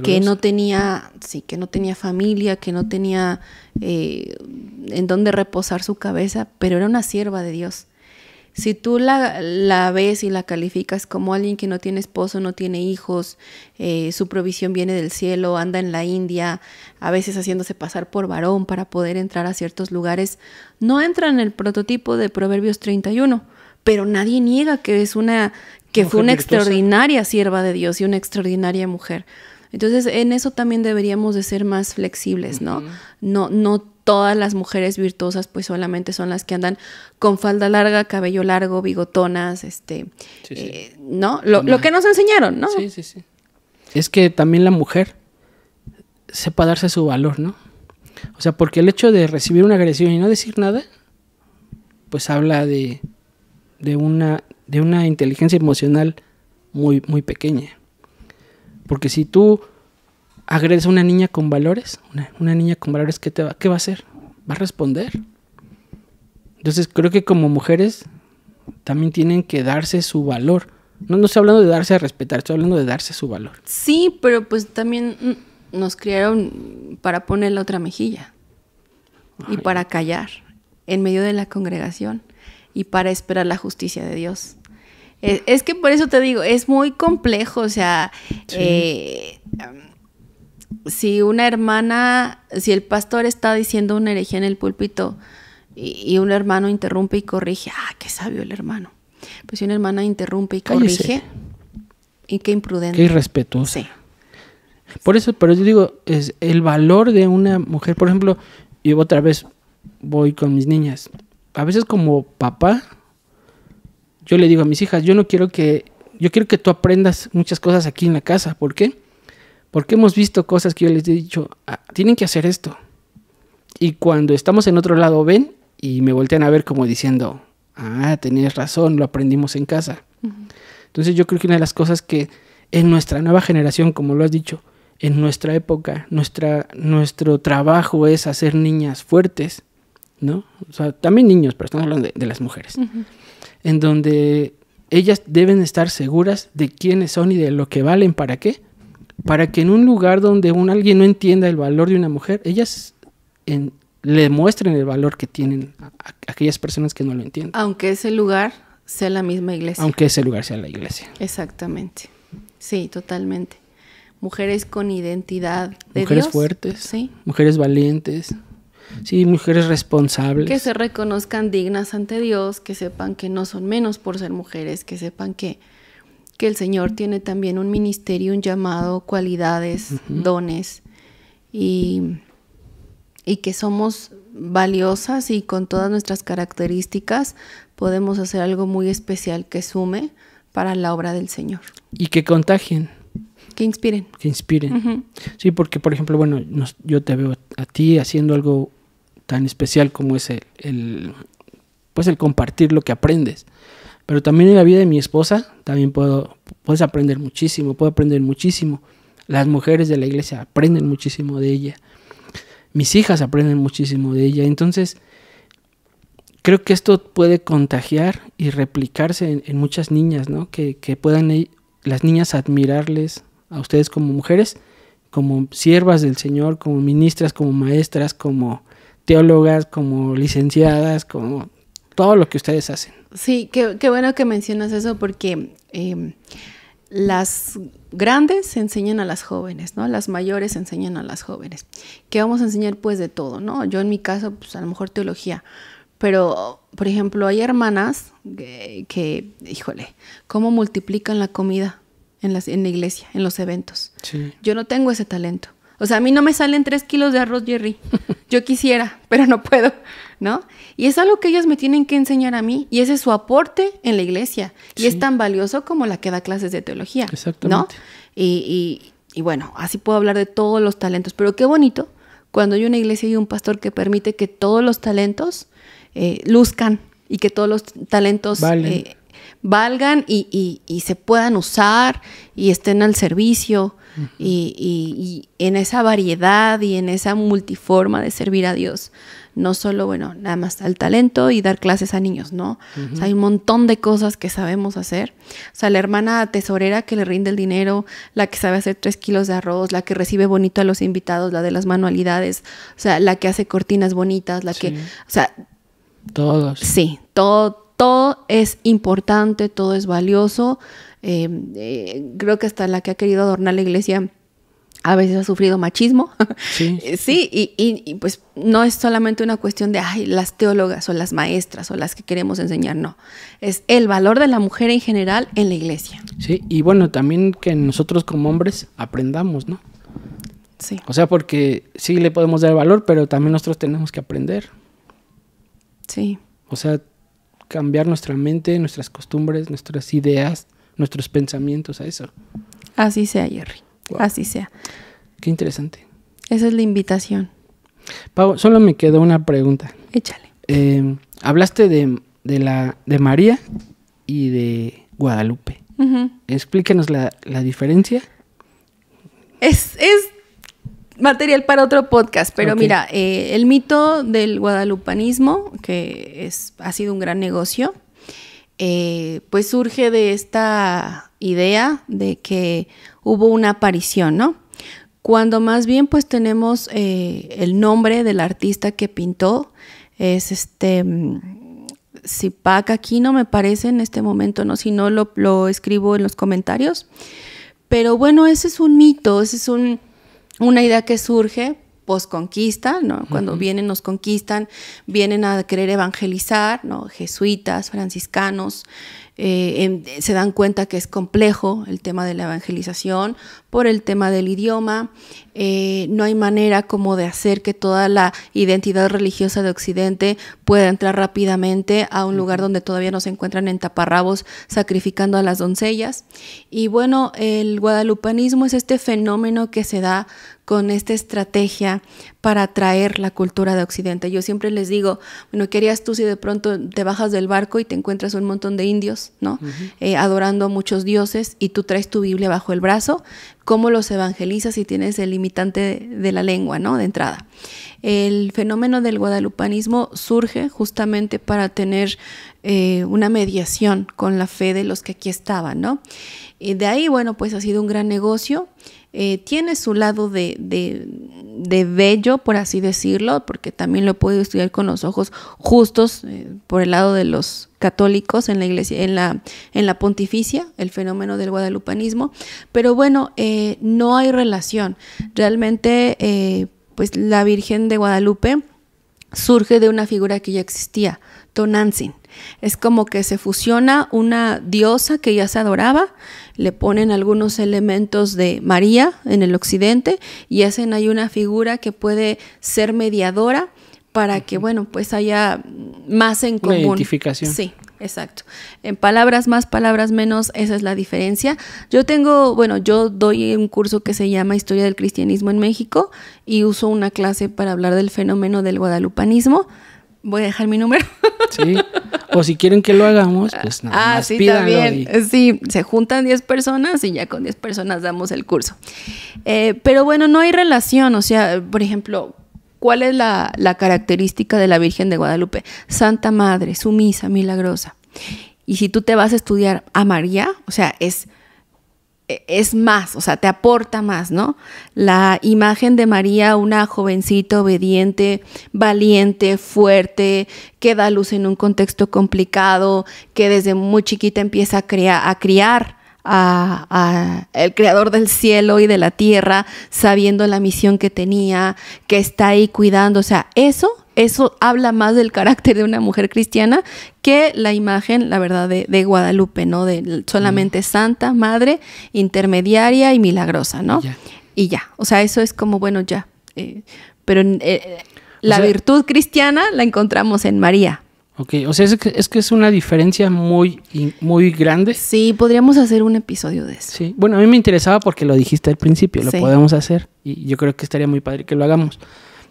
que no tenía, sí, que no tenía familia, que no tenía eh, en dónde reposar su cabeza, pero era una sierva de Dios. Si tú la, ves y la calificas como alguien que no tiene esposo, no tiene hijos, eh, su provisión viene del cielo, anda en la India, a veces haciéndose pasar por varón para poder entrar a ciertos lugares, no entra en el prototipo de Proverbios 31, pero nadie niega que es una que fue una extraordinaria sierva de Dios y una extraordinaria mujer. Entonces, en eso también deberíamos de ser más flexibles, ¿no? No no todas las mujeres virtuosas pues solamente son las que andan con falda larga, cabello largo, bigotonas, este, eh, ¿no? Lo, que nos enseñaron, ¿no? Sí, sí, sí. Es que también la mujer sepa darse su valor, ¿no? O sea, porque el hecho de recibir una agresión y no decir nada, pues habla de, de, una, de una inteligencia emocional muy, muy pequeña. Porque si tú agresa una niña con valores, una, niña con valores, ¿qué, te va, ¿qué va a hacer? Va a responder. Entonces creo que como mujeres también tienen que darse su valor. No, no estoy hablando de darse a respetar, estoy hablando de darse su valor. Sí, pero pues también nos criaron para poner la otra mejilla y para callar en medio de la congregación y para esperar la justicia de Dios. E, es, que por eso te digo, es muy complejo, o sea, eh, si una hermana, si el pastor está diciendo una herejía en el púlpito y, un hermano interrumpe y corrige, ah, qué sabio el hermano. Pues si una hermana interrumpe y corrige, y qué imprudente. Qué irrespetuoso! Sí. Por eso, pero yo digo, es el valor de una mujer, por ejemplo, yo otra vez voy con mis niñas. A veces como papá, yo le digo a mis hijas, yo no quiero que, yo quiero que tú aprendas muchas cosas aquí en la casa. ¿Por qué? Porque hemos visto cosas que yo les he dicho, ah, tienen que hacer esto. Y cuando estamos en otro lado ven y me voltean a ver como diciendo, ah, tenías razón, lo aprendimos en casa. Entonces yo creo que una de las cosas que en nuestra nueva generación, como lo has dicho, en nuestra época, nuestra, nuestro trabajo es hacer niñas fuertes, ¿no? O sea, también niños, pero estamos hablando de, las mujeres, en donde ellas deben estar seguras de quiénes son y de lo que valen para qué, para que en un lugar donde un, alguien no entienda el valor de una mujer, ellas le muestren el valor que tienen aquellas personas que no lo entienden. Aunque ese lugar sea la misma iglesia. Aunque ese lugar sea la iglesia. Exactamente. Sí, totalmente. Mujeres con identidad de Mujeres fuertes. Sí. Mujeres valientes. Sí, mujeres responsables. Que se reconozcan dignas ante Dios, que sepan que no son menos por ser mujeres, que sepan que que el Señor tiene también un ministerio, un llamado, cualidades, dones y, que somos valiosas y con todas nuestras características podemos hacer algo muy especial que sume para la obra del Señor. Y que contagien. Que inspiren. Que inspiren. Sí, porque por ejemplo, bueno, yo te veo a ti haciendo algo tan especial como es el, pues el compartir lo que aprendes. Pero también en la vida de mi esposa, también puedo, puedes aprender muchísimo, puedo aprender muchísimo. Las mujeres de la iglesia aprenden muchísimo de ella. Mis hijas aprenden muchísimo de ella. Entonces, creo que esto puede contagiar y replicarse en, muchas niñas, ¿no? que puedan e, las niñas admirarles a ustedes como mujeres, como siervas del Señor, como ministras, como maestras, como teólogas, como licenciadas, como todo lo que ustedes hacen. Sí, qué, bueno que mencionas eso porque em, las grandes enseñan a las jóvenes, ¿no? Las mayores enseñan a las jóvenes. ¿Qué vamos a enseñar pues de todo, ¿no? Yo en mi caso, pues a lo mejor teología, pero, por ejemplo, hay hermanas que, híjole, ¿cómo multiplican la comida en, la iglesia, en los eventos? Yo no tengo ese talento. O sea, a mí no me salen tres kilos de arroz, Jerry. Yo quisiera, pero no puedo. ¿no? Y es algo que ellos me tienen que enseñar a mí y ese es su aporte en la iglesia y es tan valioso como la que da clases de teología, Exactamente. Y, y, y bueno, así puedo hablar de todos los talentos, pero qué bonito cuando hay una iglesia y un pastor que permite que todos los talentos eh, luzcan y que todos los talentos eh, valgan y, y, y, se puedan usar y estén al servicio y, y, en esa variedad y en esa multiforma de servir a Dios no solo, bueno, nada más al talento y dar clases a niños, ¿no? o sea, hay un montón de cosas que sabemos hacer. O sea, la hermana tesorera que le rinde el dinero, la que sabe hacer tres kilos de arroz, la que recibe bonito a los invitados, la de las manualidades, o sea, la que hace cortinas bonitas, la que, o sea... Todos. Sí, todo, todo es importante, todo es valioso. Eh, eh, creo que hasta la que ha querido adornar la iglesia a veces ha sufrido machismo. Sí, [laughs] eh, sí y, pues no es solamente una cuestión de ay, las teólogas o las maestras o las que queremos enseñar, no. Es el valor de la mujer en general en la iglesia. Sí, y bueno, también que nosotros como hombres aprendamos, ¿no? Sí. O sea, porque sí le podemos dar valor, pero también nosotros tenemos que aprender. Sí. O sea, cambiar nuestra mente, nuestras costumbres, nuestras ideas, nuestros pensamientos a eso. Así sea, Jerry. Así sea. Qué interesante. Esa es la invitación. Pau, solo me quedó una pregunta. Échale. Eh, hablaste de, la, de María y de Guadalupe. Explíquenos la, diferencia. Es, material para otro podcast, pero mira, eh, el mito del guadalupanismo, que es, ha sido un gran negocio, eh, pues surge de esta idea de que hubo una aparición, ¿no? Cuando más bien pues tenemos eh, el nombre del artista que pintó, es este mm, aquí no me parece en este momento, ¿no? Si no lo, escribo en los comentarios. Pero bueno, ese es un mito, esa es una idea que surge posconquista, ¿no? Cuando vienen, nos conquistan, vienen a querer evangelizar, ¿no? Jesuitas, franciscanos, eh, se dan cuenta que es complejo el tema de la evangelización por el tema del idioma. Eh, no hay manera como de hacer que toda la identidad religiosa de Occidente Puede entrar rápidamente a un lugar donde todavía no se encuentran en taparrabos sacrificando a las doncellas. Y bueno, el guadalupanismo es este fenómeno que se da con esta estrategia para atraer la cultura de Occidente. Yo siempre les digo, bueno, ¿qué harías tú si de pronto te bajas del barco y te encuentras un montón de indios, ¿no? Eh, adorando a muchos dioses y tú traes tu Biblia bajo el brazo, ¿cómo los evangelizas si tienes el limitante de, de la lengua, ¿no? De entrada. El fenómeno del guadalupanismo surge justamente para tener eh, una mediación con la fe de los que aquí estaban, ¿no? de ahí, bueno, pues ha sido un gran negocio. Eh, tiene su lado de, bello, por así decirlo, porque también lo he podido estudiar con los ojos justos eh, por el lado de los católicos en la iglesia, en la, en la pontificia, el fenómeno del guadalupanismo. Pero bueno, no hay relación. Realmente pues la Virgen de Guadalupe surge de una figura que ya existía, Tonantzin. Es como que se fusiona una diosa que ya se adoraba, le ponen algunos elementos de María en el occidente y hacen ahí una figura que puede ser mediadora para que, bueno, pues haya más en común. identificación. Sí, Exacto. En palabras más, palabras menos, esa es la diferencia. Yo tengo, bueno, yo doy un curso que se llama Historia del Cristianismo en México y uso una clase para hablar del fenómeno del guadalupanismo. Voy a dejar mi número. [laughs] Sí. O si quieren que lo hagamos, pues nada ah, sí, también. Sí, se juntan 10 personas y ya con 10 personas damos el curso. Eh, pero bueno, no hay relación. O sea, por ejemplo, ¿Cuál es la, característica de la Virgen de Guadalupe? Santa Madre, sumisa, milagrosa. Y si tú te vas a estudiar a María, o sea, es e, es más, o sea, te aporta más, ¿no? La imagen de María, una jovencita obediente, valiente, fuerte, que da luz en un contexto complicado, que desde muy chiquita empieza a, a criar a, el creador del cielo y de la tierra, sabiendo la misión que tenía, que está ahí cuidando. O sea, eso, eso habla más del carácter de una mujer cristiana que la imagen, la verdad, de, Guadalupe, ¿no? De solamente santa, madre, intermediaria y milagrosa, ¿no? Y ya. O sea, eso es como, bueno, ya. Eh, pero eh, la virtud cristiana la encontramos en María. Ok, o sea, es que es, una diferencia muy, muy grande. Sí, podríamos hacer un episodio de eso. Sí, bueno, a mí me interesaba porque lo dijiste al principio, lo podemos hacer y yo creo que estaría muy padre que lo hagamos.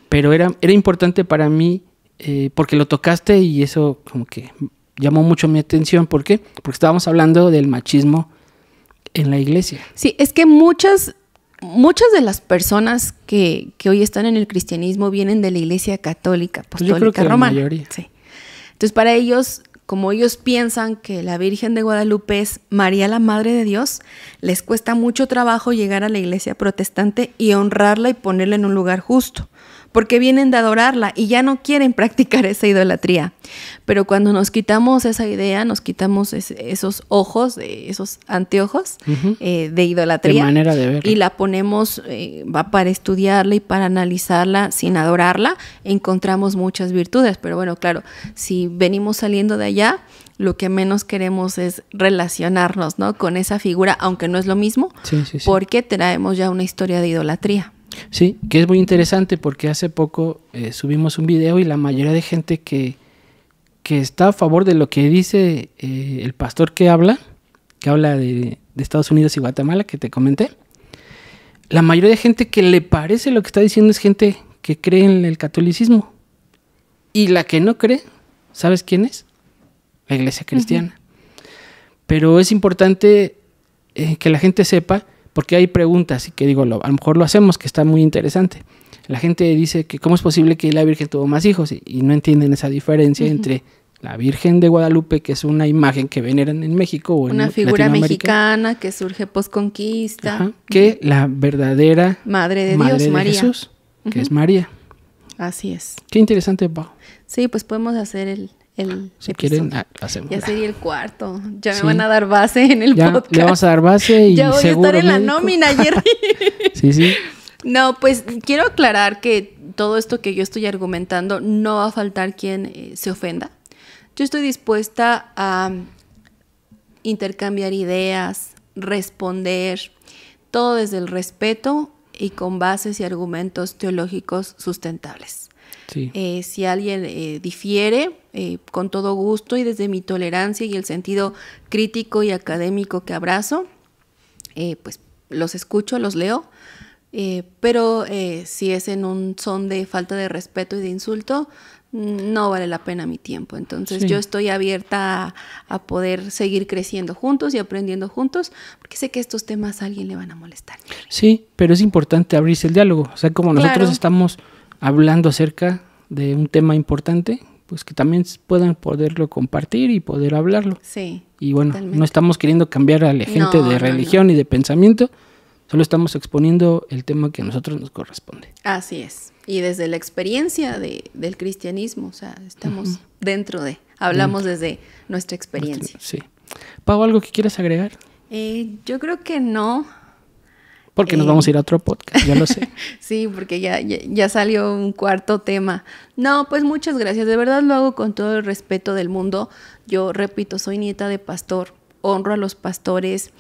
Pero era, era importante para mí eh, porque lo tocaste y eso como que llamó mucho mi atención. ¿Por qué? Porque estábamos hablando del machismo en la iglesia. Sí, es que muchas, muchas de las personas que, que hoy están en el cristianismo vienen de la iglesia católica, apostólica, pues yo creo que romana. La mayoría. Sí. Entonces para ellos, como ellos piensan que la Virgen de Guadalupe es María la Madre de Dios, les cuesta mucho trabajo llegar a la iglesia protestante y honrarla y ponerla en un lugar justo porque vienen de adorarla y ya no quieren [laughs] practicar esa idolatría. Pero cuando nos quitamos esa idea, nos quitamos esos ojos, esos anteojos eh, de idolatría. Y la ponemos eh, va para estudiarla y para analizarla sin adorarla, encontramos muchas virtudes. Pero bueno, claro, si venimos saliendo de allá, lo que menos queremos es relacionarnos ¿no? con esa figura, aunque no es lo mismo, porque traemos ya una historia de idolatría. Sí, que es muy interesante porque hace poco eh, subimos un video y la mayoría de gente que, que está a favor de lo que dice eh, el pastor que habla, que habla de, Estados Unidos y Guatemala, que te comenté, la mayoría de gente que le parece lo que está diciendo es gente que cree en el catolicismo. Y la que no cree, ¿sabes quién es? La iglesia cristiana. Pero es importante eh, que la gente sepa porque hay preguntas y que digo, lo, a lo mejor lo hacemos, que está muy interesante. La gente dice que cómo es posible que la Virgen tuvo más hijos y, no entienden esa diferencia entre la Virgen de Guadalupe, que es una imagen que veneran en México o una figura mexicana que surge posconquista, que la verdadera madre de Dios, María, que es María. Así es. Qué interesante, Pau. Sí, pues podemos hacer el, si quieren, ah, Ya sería el cuarto. Ya me van a dar base en el ya, podcast. vamos a dar base Ya voy a estar en la nómina, Jerry. [laughs] sí, sí. No, pues quiero aclarar que todo esto que yo estoy argumentando no va a faltar quien eh, se ofenda. Yo estoy dispuesta a intercambiar ideas, responder, todo desde el respeto y con bases y argumentos teológicos sustentables. Eh, si alguien eh, difiere, eh, con todo gusto y desde mi tolerancia y el sentido crítico y académico que abrazo, pues los escucho, los leo. pero si es en un son de falta de respeto y de insulto, mm, no vale la pena mi tiempo. Entonces yo estoy abierta a, poder seguir creciendo juntos y aprendiendo juntos, porque sé que estos temas a alguien le van a molestar. Sí, pero es importante abrirse el diálogo. O sea, como nosotros estamos hablando acerca de un tema importante, pues que también puedan poderlo compartir y poder hablarlo. Sí. Y bueno, no estamos queriendo cambiar a la gente de religión y de pensamiento, solo estamos exponiendo el tema que a nosotros nos corresponde. Así es. Y desde la experiencia de, del cristianismo, o sea, estamos dentro de, hablamos desde nuestra experiencia. Sí. Pau, ¿algo que quieras agregar? Eh, yo creo que no. Porque nos vamos a ir a otro podcast, ya lo sé. [laughs] sí, porque ya, ya, salió un cuarto tema. No, pues muchas gracias. De verdad lo hago con todo el respeto del mundo. Yo repito, soy nieta de pastor, honro a los pastores.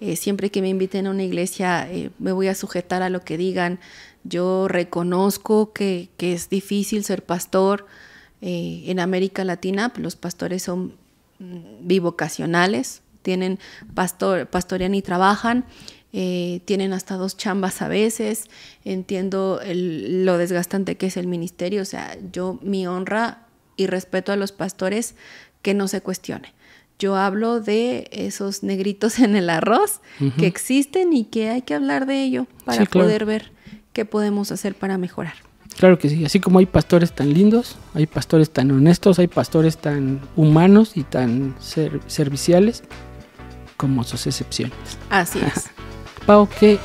Eh, siempre que me inviten a una iglesia eh, me voy a sujetar a lo que digan. Yo reconozco que, que es difícil ser pastor. Eh, en América Latina los pastores son mm, bivocacionales, tienen pastor, pastorean y trabajan eh, tienen hasta dos chambas a veces, entiendo lo desgastante que es el ministerio, o sea, yo mi honra y respeto a los pastores que no se cuestione. Yo hablo de esos negritos [laughs] en el arroz que existen y que hay que hablar de ello para poder ver qué podemos hacer para mejorar. Claro que sí, así como hay pastores tan lindos, hay pastores tan honestos, hay pastores tan humanos y tan serviciales, como sus excepciones. Así es. [laughs] Pau, qué,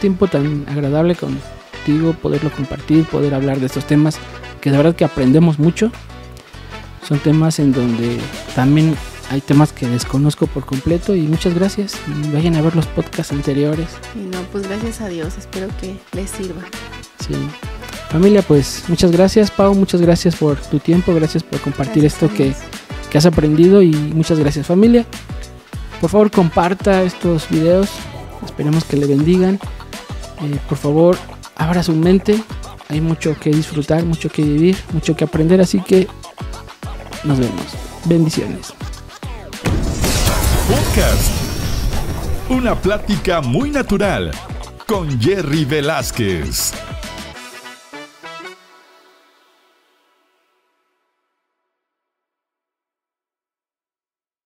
tiempo tan agradable contigo, poderlo compartir, poder hablar de estos temas, que de verdad que aprendemos mucho. Son temas en donde también hay temas que desconozco por completo y muchas gracias. vayan a ver los podcasts anteriores. Y no, pues gracias a Dios, espero que les sirva. Sí. Familia, pues muchas gracias, Pau, muchas gracias por tu tiempo, gracias por compartir esto que, que has aprendido y muchas gracias, familia. Por favor, comparta estos videos, Esperemos que le bendigan. Eh, por favor, abra su mente. Hay mucho que disfrutar, mucho que vivir, mucho que aprender. Así que nos vemos. Bendiciones. Una plática muy natural con Jerry Velázquez.